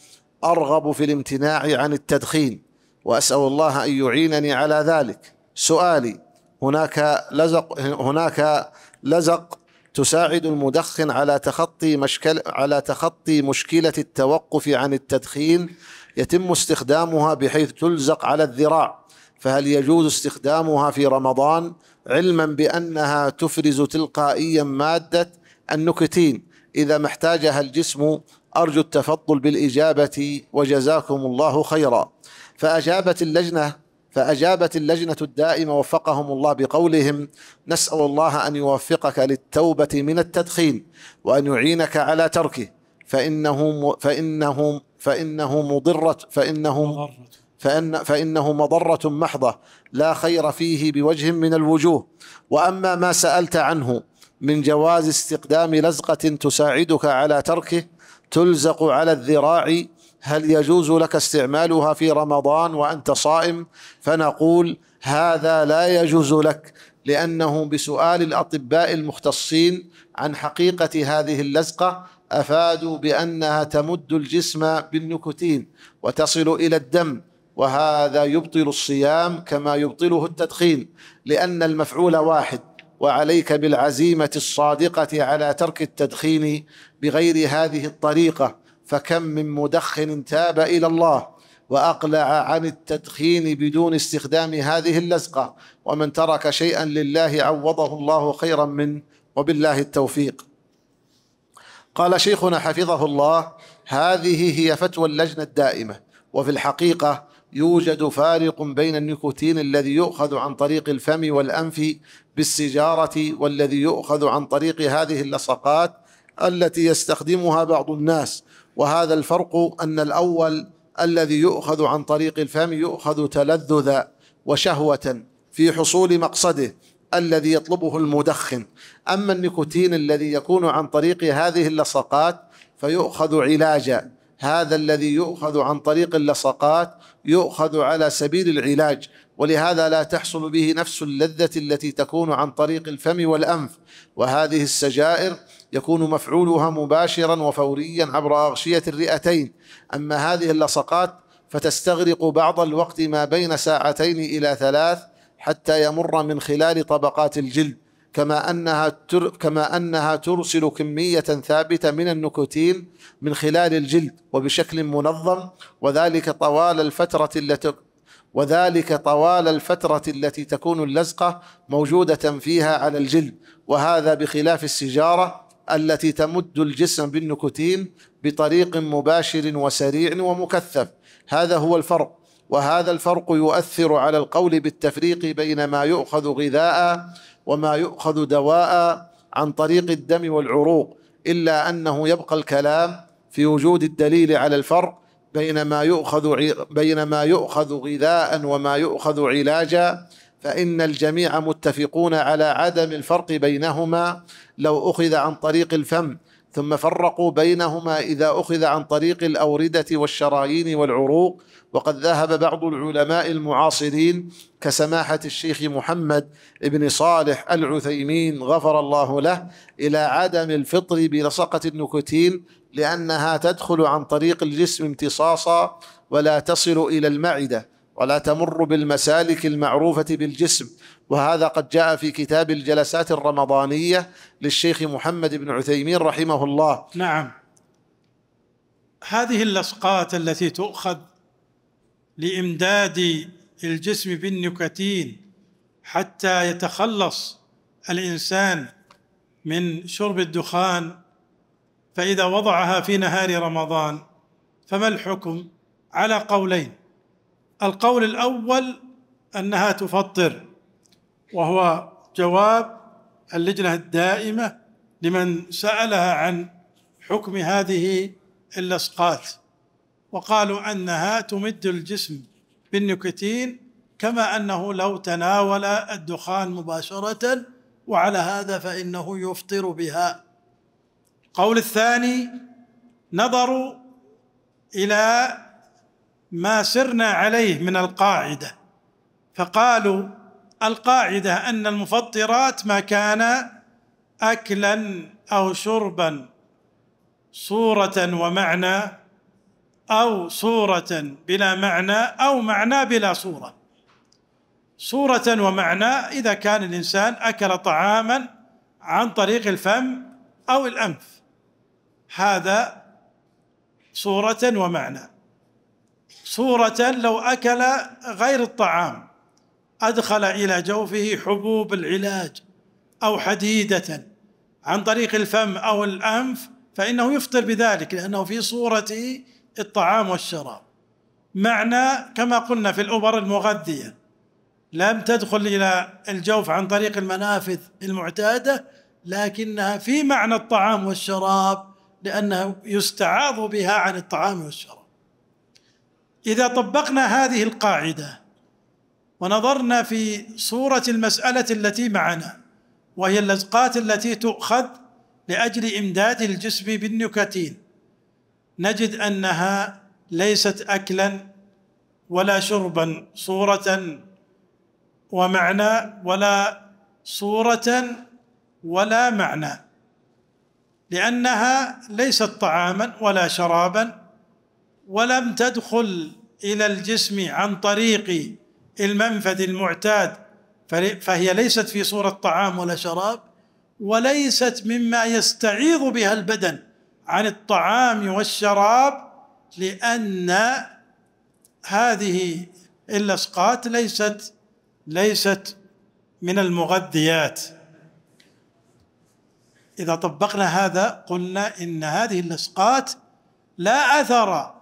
أرغب في الامتناع عن التدخين وأسأل الله أن يعينني على ذلك سؤالي هناك لزق هناك لزق تساعد المدخن على تخطي مشكل على تخطي مشكلة التوقف عن التدخين يتم استخدامها بحيث تلزق على الذراع فهل يجوز استخدامها في رمضان علما بأنها تفرز تلقائيا مادة النكتين إذا ما احتاجها الجسم أرجو التفضل بالإجابة وجزاكم الله خيرا فأجابت اللجنة فأجابت اللجنة الدائمة وفقهم الله بقولهم نسأل الله أن يوفقك للتوبة من التدخين وأن يعينك على تركه فإنه فإنه فإنه مضرة فإنه فإن فإنه مضرة محضة لا خير فيه بوجه من الوجوه وأما ما سألت عنه من جواز استقدام لزقة تساعدك على تركه تلزق على الذراع هل يجوز لك استعمالها في رمضان وانت صائم فنقول هذا لا يجوز لك لانه بسؤال الاطباء المختصين عن حقيقه هذه اللزقه افادوا بانها تمد الجسم بالنيكوتين وتصل الى الدم وهذا يبطل الصيام كما يبطله التدخين لان المفعول واحد وعليك بالعزيمه الصادقه على ترك التدخين بغير هذه الطريقه فكم من مدخن تاب الى الله واقلع عن التدخين بدون استخدام هذه اللزقه ومن ترك شيئا لله عوضه الله خيرا منه وبالله التوفيق قال شيخنا حفظه الله هذه هي فتوى اللجنه الدائمه وفي الحقيقه يوجد فارق بين النيكوتين الذي يؤخذ عن طريق الفم والانف بالسجاره والذي يؤخذ عن طريق هذه اللصقات التي يستخدمها بعض الناس وهذا الفرق أن الأول الذي يؤخذ عن طريق الفم يؤخذ تلذذا وشهوة في حصول مقصده الذي يطلبه المدخن أما النيكوتين الذي يكون عن طريق هذه اللصقات فيؤخذ علاجا هذا الذي يؤخذ عن طريق اللصقات يؤخذ على سبيل العلاج ولهذا لا تحصل به نفس اللذة التي تكون عن طريق الفم والأنف وهذه السجائر يكون مفعولها مباشرا وفوريا عبر أغشية الرئتين أما هذه اللصقات فتستغرق بعض الوقت ما بين ساعتين إلى ثلاث حتى يمر من خلال طبقات الجلد كما أنها تر كما أنها ترسل كمية ثابتة من النيكوتين من خلال الجلد وبشكل منظم وذلك طوال الفترة التي وذلك طوال الفترة التي تكون اللزقة موجودة فيها على الجلد وهذا بخلاف السجارة التي تمد الجسم بالنيكوتين بطريق مباشر وسريع ومكثف هذا هو الفرق وهذا الفرق يؤثر على القول بالتفريق بين ما يؤخذ غذاء وما يؤخذ دواء عن طريق الدم والعروق إلا أنه يبقى الكلام في وجود الدليل على الفرق بين ما يؤخذ بين ما يؤخذ غذاء وما يؤخذ علاجا فإن الجميع متفقون على عدم الفرق بينهما لو أخذ عن طريق الفم ثم فرقوا بينهما إذا أخذ عن طريق الأوردة والشرايين والعروق وقد ذهب بعض العلماء المعاصرين كسماحة الشيخ محمد بن صالح العثيمين غفر الله له إلى عدم الفطر بلصقة النكوتين لأنها تدخل عن طريق الجسم امتصاصا ولا تصل إلى المعدة ولا تمر بالمسالك المعروفة بالجسم وهذا قد جاء في كتاب الجلسات الرمضانية للشيخ محمد بن عثيمين رحمه الله نعم هذه اللصقات التي تؤخذ لإمداد الجسم بالنيكوتين حتى يتخلص الإنسان من شرب الدخان فإذا وضعها في نهار رمضان فما الحكم على قولين القول الاول انها تفطر وهو جواب اللجنه الدائمه لمن سالها عن حكم هذه اللصقات وقالوا انها تمد الجسم بالنيكوتين كما انه لو تناول الدخان مباشره وعلى هذا فانه يفطر بها القول الثاني نظروا الى ما سرنا عليه من القاعده فقالوا القاعده ان المفطرات ما كان اكلا او شربا صوره ومعنى او صوره بلا معنى او معنى بلا صوره صوره ومعنى اذا كان الانسان اكل طعاما عن طريق الفم او الانف هذا صوره ومعنى صورة لو أكل غير الطعام أدخل إلى جوفه حبوب العلاج أو حديدة عن طريق الفم أو الأنف فإنه يفطر بذلك لأنه في صورة الطعام والشراب معنى كما قلنا في الأبر المغذية لم تدخل إلى الجوف عن طريق المنافذ المعتادة لكنها في معنى الطعام والشراب لأنه يستعاض بها عن الطعام والشراب اذا طبقنا هذه القاعده ونظرنا في صوره المساله التي معنا وهي اللزقات التي تؤخذ لاجل امداد الجسم بالنيكوتين نجد انها ليست اكلا ولا شربا صوره ومعنى ولا صوره ولا معنى لانها ليست طعاما ولا شرابا ولم تدخل الى الجسم عن طريق المنفذ المعتاد فهي ليست في صوره طعام ولا شراب وليست مما يستعيض بها البدن عن الطعام والشراب لان هذه اللصقات ليست ليست من المغذيات اذا طبقنا هذا قلنا ان هذه اللصقات لا اثر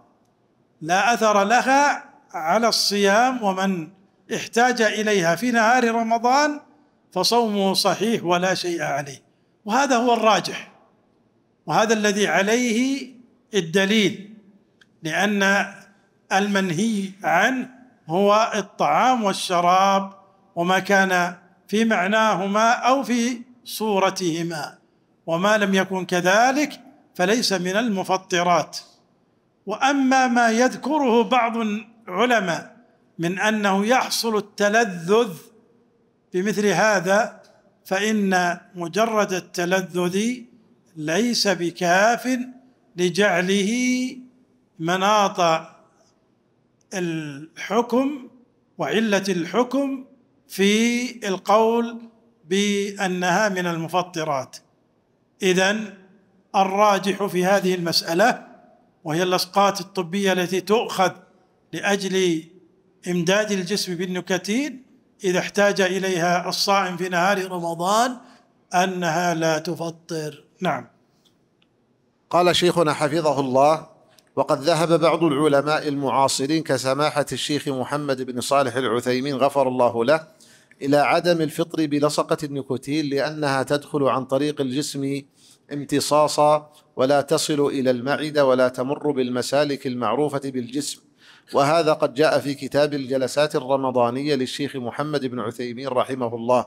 لا اثر لها على الصيام ومن احتاج اليها في نهار رمضان فصومه صحيح ولا شيء عليه وهذا هو الراجح وهذا الذي عليه الدليل لان المنهي عنه هو الطعام والشراب وما كان في معناهما او في صورتهما وما لم يكن كذلك فليس من المفطرات واما ما يذكره بعض العلماء من انه يحصل التلذذ بمثل هذا فان مجرد التلذذ ليس بكاف لجعله مناط الحكم وعله الحكم في القول بانها من المفطرات اذن الراجح في هذه المساله وهي اللصقات الطبية التي تؤخذ لأجل إمداد الجسم بالنكتين إذا احتاج إليها الصائم في نهار رمضان أنها لا تفطر نعم قال شيخنا حفظه الله وقد ذهب بعض العلماء المعاصرين كسماحة الشيخ محمد بن صالح العثيمين غفر الله له إلى عدم الفطر بلصقة النيكوتين لأنها تدخل عن طريق الجسم امتصاصا ولا تصل الى المعده ولا تمر بالمسالك المعروفه بالجسم وهذا قد جاء في كتاب الجلسات الرمضانيه للشيخ محمد بن عثيمين رحمه الله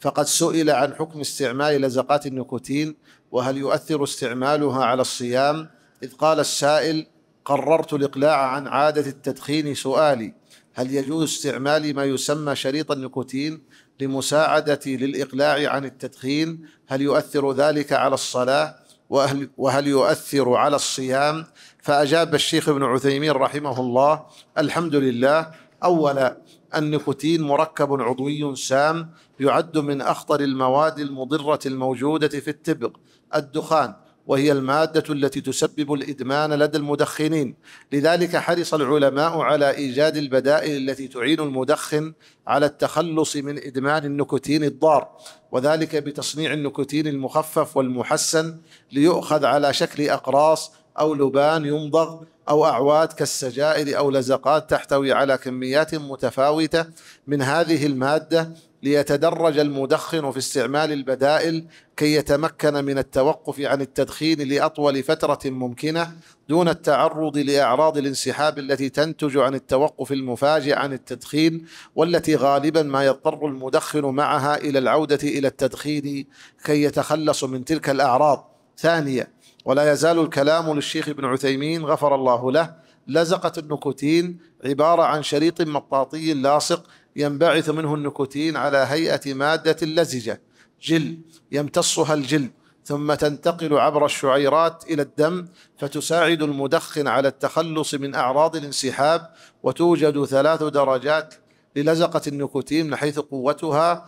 فقد سئل عن حكم استعمال لزقات النيكوتين وهل يؤثر استعمالها على الصيام اذ قال السائل قررت الاقلاع عن عاده التدخين سؤالي هل يجوز استعمال ما يسمى شريط النيكوتين لمساعدتي للإقلاع عن التدخين هل يؤثر ذلك على الصلاة وهل, وهل يؤثر على الصيام فأجاب الشيخ ابن عثيمين رحمه الله الحمد لله أولا النيكوتين مركب عضوي سام يعد من أخطر المواد المضرة الموجودة في التبغ الدخان وهي المادة التي تسبب الإدمان لدى المدخنين لذلك حرص العلماء على إيجاد البدائل التي تعين المدخن على التخلص من إدمان النيكوتين الضار وذلك بتصنيع النيكوتين المخفف والمحسن ليؤخذ على شكل أقراص أو لبان يمضغ أو أعواد كالسجائر أو لزقات تحتوي على كميات متفاوتة من هذه المادة ليتدرج المدخن في استعمال البدائل كي يتمكن من التوقف عن التدخين لاطول فتره ممكنه دون التعرض لاعراض الانسحاب التي تنتج عن التوقف المفاجئ عن التدخين والتي غالبا ما يضطر المدخن معها الى العوده الى التدخين كي يتخلص من تلك الاعراض ثانيا ولا يزال الكلام للشيخ ابن عثيمين غفر الله له لزقة النكوتين عبارة عن شريط مطاطي لاصق ينبعث منه النيكوتين على هيئة مادة لزجة جل يمتصها الجلد ثم تنتقل عبر الشعيرات الى الدم فتساعد المدخن على التخلص من اعراض الانسحاب وتوجد ثلاث درجات للزقه النيكوتين من حيث قوتها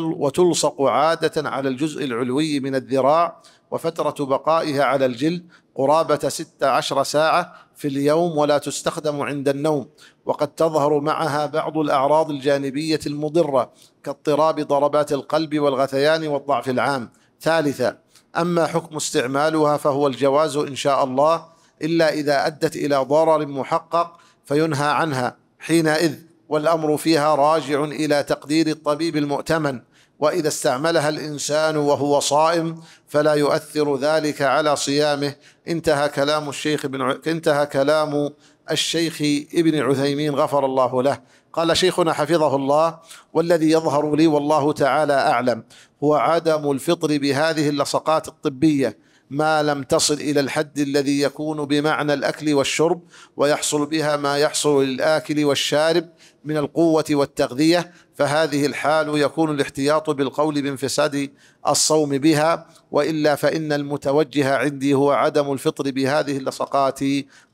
وتلصق عادة على الجزء العلوي من الذراع وفترة بقائها على الجلد قرابة 16 ساعة في اليوم ولا تستخدم عند النوم وقد تظهر معها بعض الأعراض الجانبية المضرة كاضطراب ضربات القلب والغثيان والضعف العام ثالثا أما حكم استعمالها فهو الجواز إن شاء الله إلا إذا أدت إلى ضرر محقق فينهى عنها حينئذ والامر فيها راجع الى تقدير الطبيب المؤتمن واذا استعملها الانسان وهو صائم فلا يؤثر ذلك على صيامه انتهى كلام الشيخ ابن ع... انتهى كلام الشيخ ابن عثيمين غفر الله له قال شيخنا حفظه الله والذي يظهر لي والله تعالى اعلم هو عدم الفطر بهذه اللصقات الطبيه ما لم تصل الى الحد الذي يكون بمعنى الاكل والشرب ويحصل بها ما يحصل للاكل والشارب من القوة والتغذية فهذه الحال يكون الاحتياط بالقول بانفساد الصوم بها وإلا فإن المتوجه عندي هو عدم الفطر بهذه اللصقات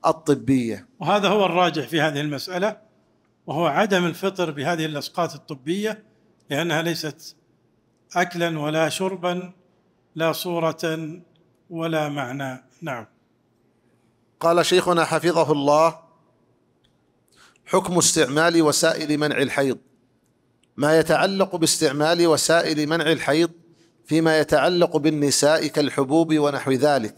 الطبية وهذا هو الراجح في هذه المسألة وهو عدم الفطر بهذه اللصقات الطبية لأنها ليست أكلا ولا شربا لا صورة ولا معنى نعم قال شيخنا حفظه الله حكم استعمال وسائل منع الحيض ما يتعلق باستعمال وسائل منع الحيض فيما يتعلق بالنساء كالحبوب ونحو ذلك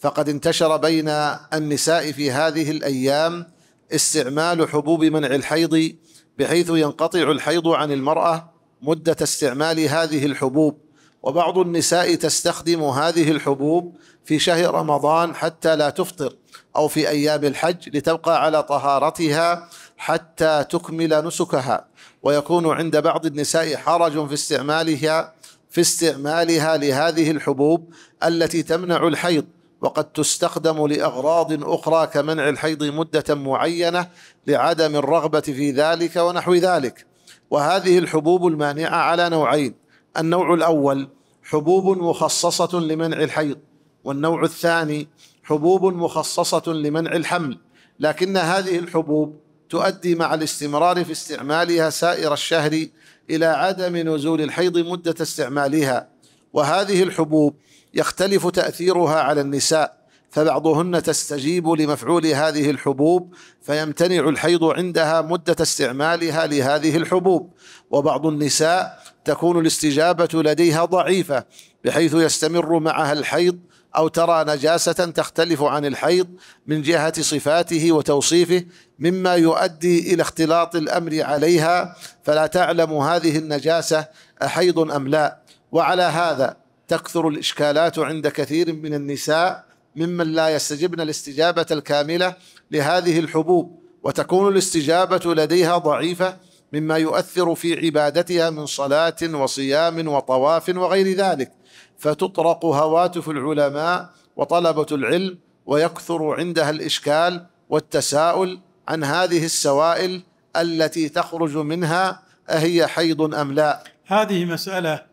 فقد انتشر بين النساء في هذه الايام استعمال حبوب منع الحيض بحيث ينقطع الحيض عن المراه مده استعمال هذه الحبوب وبعض النساء تستخدم هذه الحبوب في شهر رمضان حتى لا تفطر او في ايام الحج لتبقى على طهارتها حتى تكمل نسكها ويكون عند بعض النساء حرج في استعمالها في استعمالها لهذه الحبوب التي تمنع الحيض وقد تستخدم لاغراض اخرى كمنع الحيض مده معينه لعدم الرغبه في ذلك ونحو ذلك وهذه الحبوب المانعه على نوعين النوع الاول حبوب مخصصه لمنع الحيض والنوع الثاني حبوب مخصصه لمنع الحمل لكن هذه الحبوب تؤدي مع الاستمرار في استعمالها سائر الشهر إلى عدم نزول الحيض مدة استعمالها وهذه الحبوب يختلف تأثيرها على النساء فبعضهن تستجيب لمفعول هذه الحبوب فيمتنع الحيض عندها مدة استعمالها لهذه الحبوب وبعض النساء تكون الاستجابة لديها ضعيفة بحيث يستمر معها الحيض أو ترى نجاسة تختلف عن الحيض من جهة صفاته وتوصيفه مما يؤدي إلى اختلاط الأمر عليها فلا تعلم هذه النجاسة أحيض أم لا وعلى هذا تكثر الإشكالات عند كثير من النساء ممن لا يستجبن الاستجابة الكاملة لهذه الحبوب وتكون الاستجابة لديها ضعيفة مما يؤثر في عبادتها من صلاة وصيام وطواف وغير ذلك فتطرق هواتف العلماء وطلبة العلم ويكثر عندها الإشكال والتساؤل عن هذه السوائل التي تخرج منها أهي حيض أم لا هذه مسألة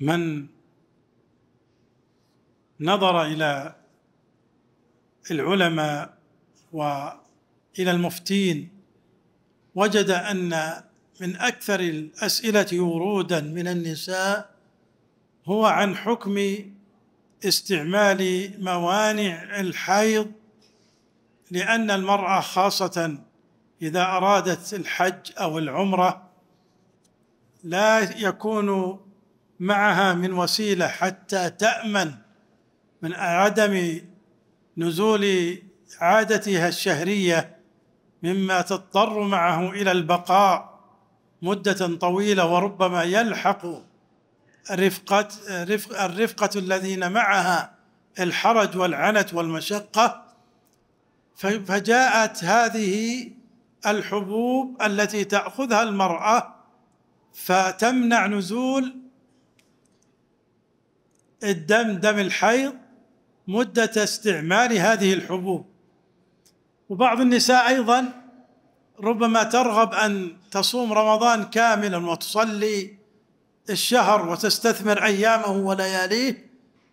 من نظر إلى العلماء وإلى المفتين وجد أن من أكثر الأسئلة ورودا من النساء هو عن حكم استعمال موانع الحيض لأن المرأة خاصة إذا أرادت الحج أو العمرة لا يكون معها من وسيلة حتى تأمن من عدم نزول عادتها الشهرية مما تضطر معه إلى البقاء مدة طويلة وربما يلحق رفقة رفق الرفقة الذين معها الحرج والعنت والمشقة فجاءت هذه الحبوب التي تأخذها المرأة فتمنع نزول الدم دم الحيض مدة استعمال هذه الحبوب وبعض النساء أيضا ربما ترغب أن تصوم رمضان كاملا وتصلي الشهر وتستثمر ايامه ولياليه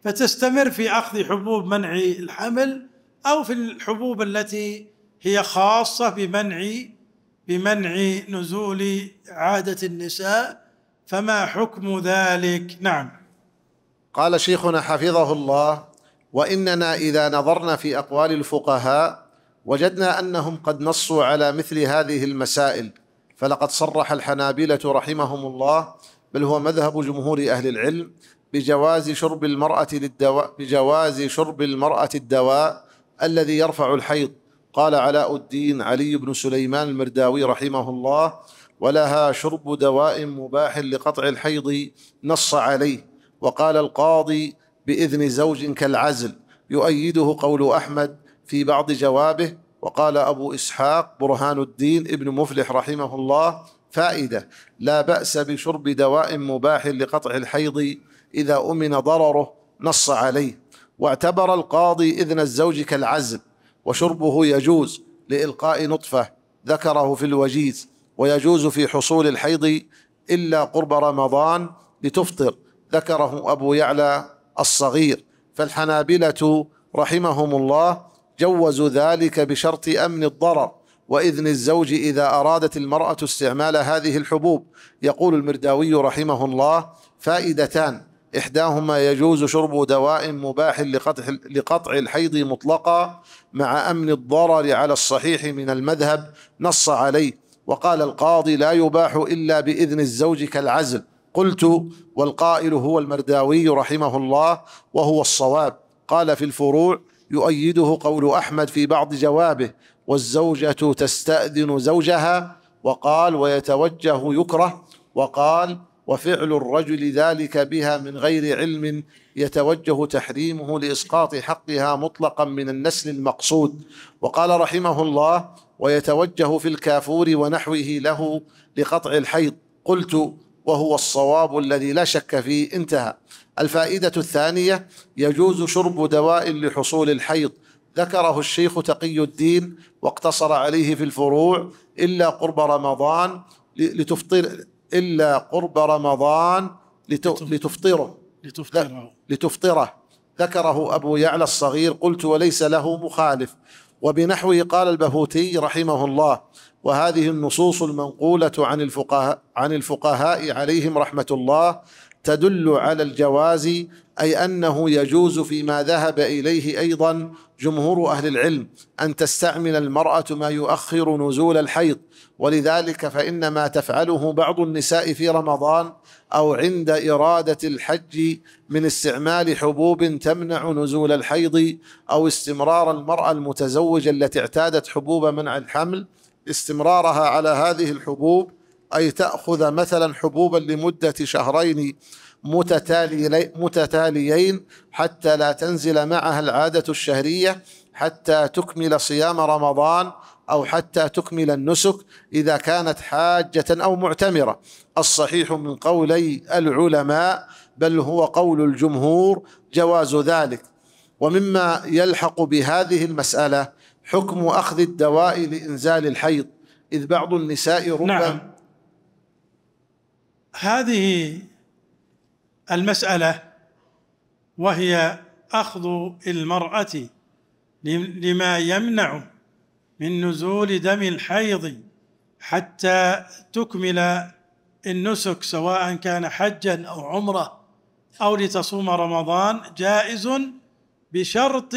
فتستمر في اخذ حبوب منع الحمل او في الحبوب التي هي خاصه بمنع بمنع نزول عاده النساء فما حكم ذلك نعم قال شيخنا حفظه الله واننا اذا نظرنا في اقوال الفقهاء وجدنا انهم قد نصوا على مثل هذه المسائل فلقد صرح الحنابله رحمهم الله بل هو مذهب جمهور أهل العلم بجواز شرب المرأة للدواء بجواز شرب المرأة الدواء الذي يرفع الحيض قال علاء الدين علي بن سليمان المرداوي رحمه الله ولها شرب دواء مباح لقطع الحيض نص عليه وقال القاضي بإذن زوج كالعزل يؤيده قول أحمد في بعض جوابه وقال أبو إسحاق برهان الدين ابن مفلح رحمه الله فائدة لا بأس بشرب دواء مباح لقطع الحيض إذا أمن ضرره نص عليه واعتبر القاضي إذن الزوج كالعزم وشربه يجوز لإلقاء نطفة ذكره في الوجيز ويجوز في حصول الحيض إلا قرب رمضان لتفطر ذكره أبو يعلى الصغير فالحنابلة رحمهم الله جوزوا ذلك بشرط أمن الضرر وإذن الزوج إذا أرادت المرأة استعمال هذه الحبوب يقول المرداوي رحمه الله فائدتان إحداهما يجوز شرب دواء مباح لقطع, الحيض مطلقا مع أمن الضرر على الصحيح من المذهب نص عليه وقال القاضي لا يباح إلا بإذن الزوج كالعزل قلت والقائل هو المرداوي رحمه الله وهو الصواب قال في الفروع يؤيده قول أحمد في بعض جوابه والزوجة تستأذن زوجها وقال ويتوجه يكره وقال وفعل الرجل ذلك بها من غير علم يتوجه تحريمه لاسقاط حقها مطلقا من النسل المقصود وقال رحمه الله ويتوجه في الكافور ونحوه له لقطع الحيض قلت وهو الصواب الذي لا شك فيه انتهى الفائده الثانيه يجوز شرب دواء لحصول الحيض ذكره الشيخ تقي الدين واقتصر عليه في الفروع إلا قرب رمضان لتفطر إلا قرب رمضان لتفطره لتفطره لتفطره ذكره أبو يعلى الصغير قلت وليس له مخالف وبنحوه قال البهوتي رحمه الله وهذه النصوص المنقولة عن الفقهاء عن الفقهاء عليهم رحمة الله تدل على الجواز اي انه يجوز فيما ذهب اليه ايضا جمهور اهل العلم ان تستعمل المراه ما يؤخر نزول الحيض ولذلك فان ما تفعله بعض النساء في رمضان او عند اراده الحج من استعمال حبوب تمنع نزول الحيض او استمرار المراه المتزوجه التي اعتادت حبوب منع الحمل استمرارها على هذه الحبوب أي تأخذ مثلا حبوبا لمدة شهرين متتالي متتاليين حتى لا تنزل معها العادة الشهرية حتى تكمل صيام رمضان أو حتى تكمل النسك إذا كانت حاجة أو معتمرة الصحيح من قولي العلماء بل هو قول الجمهور جواز ذلك ومما يلحق بهذه المسألة حكم أخذ الدواء لإنزال الحيض إذ بعض النساء نعم. ربما نعم. هذه المسألة وهي أخذ المرأة لما يمنع من نزول دم الحيض حتى تكمل النسك سواء كان حجا أو عمرة أو لتصوم رمضان جائز بشرط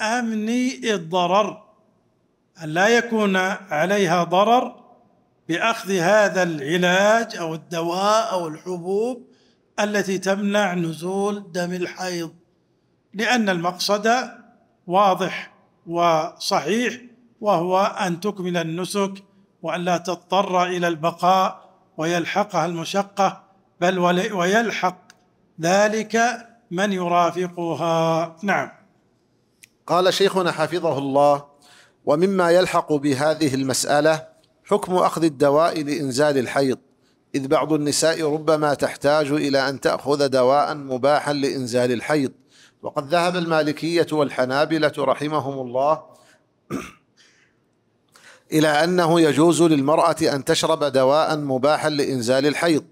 أمن الضرر أن لا يكون عليها ضرر باخذ هذا العلاج او الدواء او الحبوب التي تمنع نزول دم الحيض لان المقصد واضح وصحيح وهو ان تكمل النسك وان لا تضطر الى البقاء ويلحقها المشقه بل ويلحق ذلك من يرافقها نعم قال شيخنا حفظه الله ومما يلحق بهذه المساله حكم أخذ الدواء لإنزال الحيض إذ بعض النساء ربما تحتاج إلى أن تأخذ دواء مباحا لإنزال الحيض وقد ذهب المالكية والحنابلة رحمهم الله <clears throat> إلى أنه يجوز للمرأة أن تشرب دواء مباحا لإنزال الحيض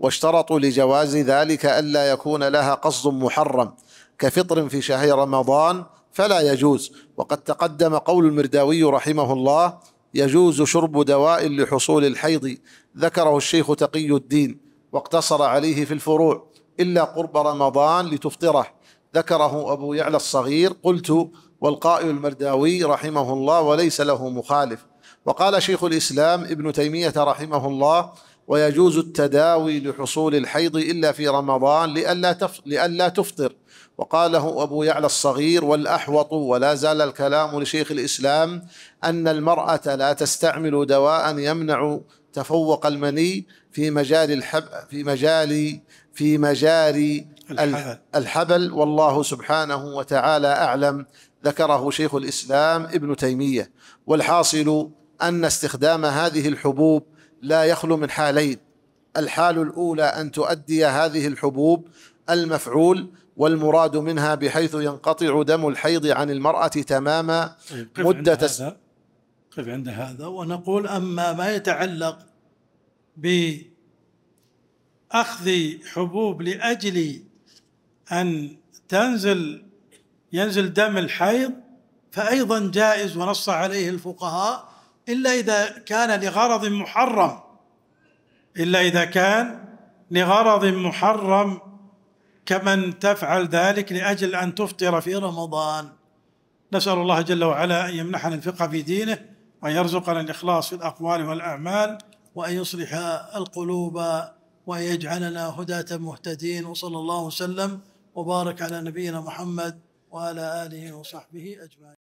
واشترطوا لجواز ذلك ألا يكون لها قصد محرم كفطر في شهر رمضان فلا يجوز وقد تقدم قول المرداوي رحمه الله يجوز شرب دواء لحصول الحيض ذكره الشيخ تقي الدين واقتصر عليه في الفروع إلا قرب رمضان لتفطره ذكره أبو يعلى الصغير قلت والقائل المرداوي رحمه الله وليس له مخالف وقال شيخ الإسلام ابن تيمية رحمه الله ويجوز التداوي لحصول الحيض إلا في رمضان لئلا تفطر وقاله أبو يعلى الصغير والأحوط ولا زال الكلام لشيخ الإسلام أن المرأة لا تستعمل دواء يمنع تفوق المني في مجال الحب في مجال في مجال الحبل, الحبل والله سبحانه وتعالى أعلم ذكره شيخ الإسلام ابن تيمية والحاصل أن استخدام هذه الحبوب لا يخلو من حالين الحال الأولى أن تؤدي هذه الحبوب المفعول والمراد منها بحيث ينقطع دم الحيض عن المرأة تماما طيب مدة هذا قف عند هذا ونقول أما ما يتعلق بأخذ حبوب لأجل أن تنزل ينزل دم الحيض فأيضا جائز ونص عليه الفقهاء إلا إذا كان لغرض محرم إلا إذا كان لغرض محرم كمن تفعل ذلك لاجل ان تفطر في رمضان نسال الله جل وعلا ان يمنحنا الفقه في دينه وان يرزقنا الاخلاص في الاقوال والاعمال وان يصلح القلوب وان يجعلنا هداة مهتدين وصلى الله وسلم وبارك على نبينا محمد وعلى اله وصحبه اجمعين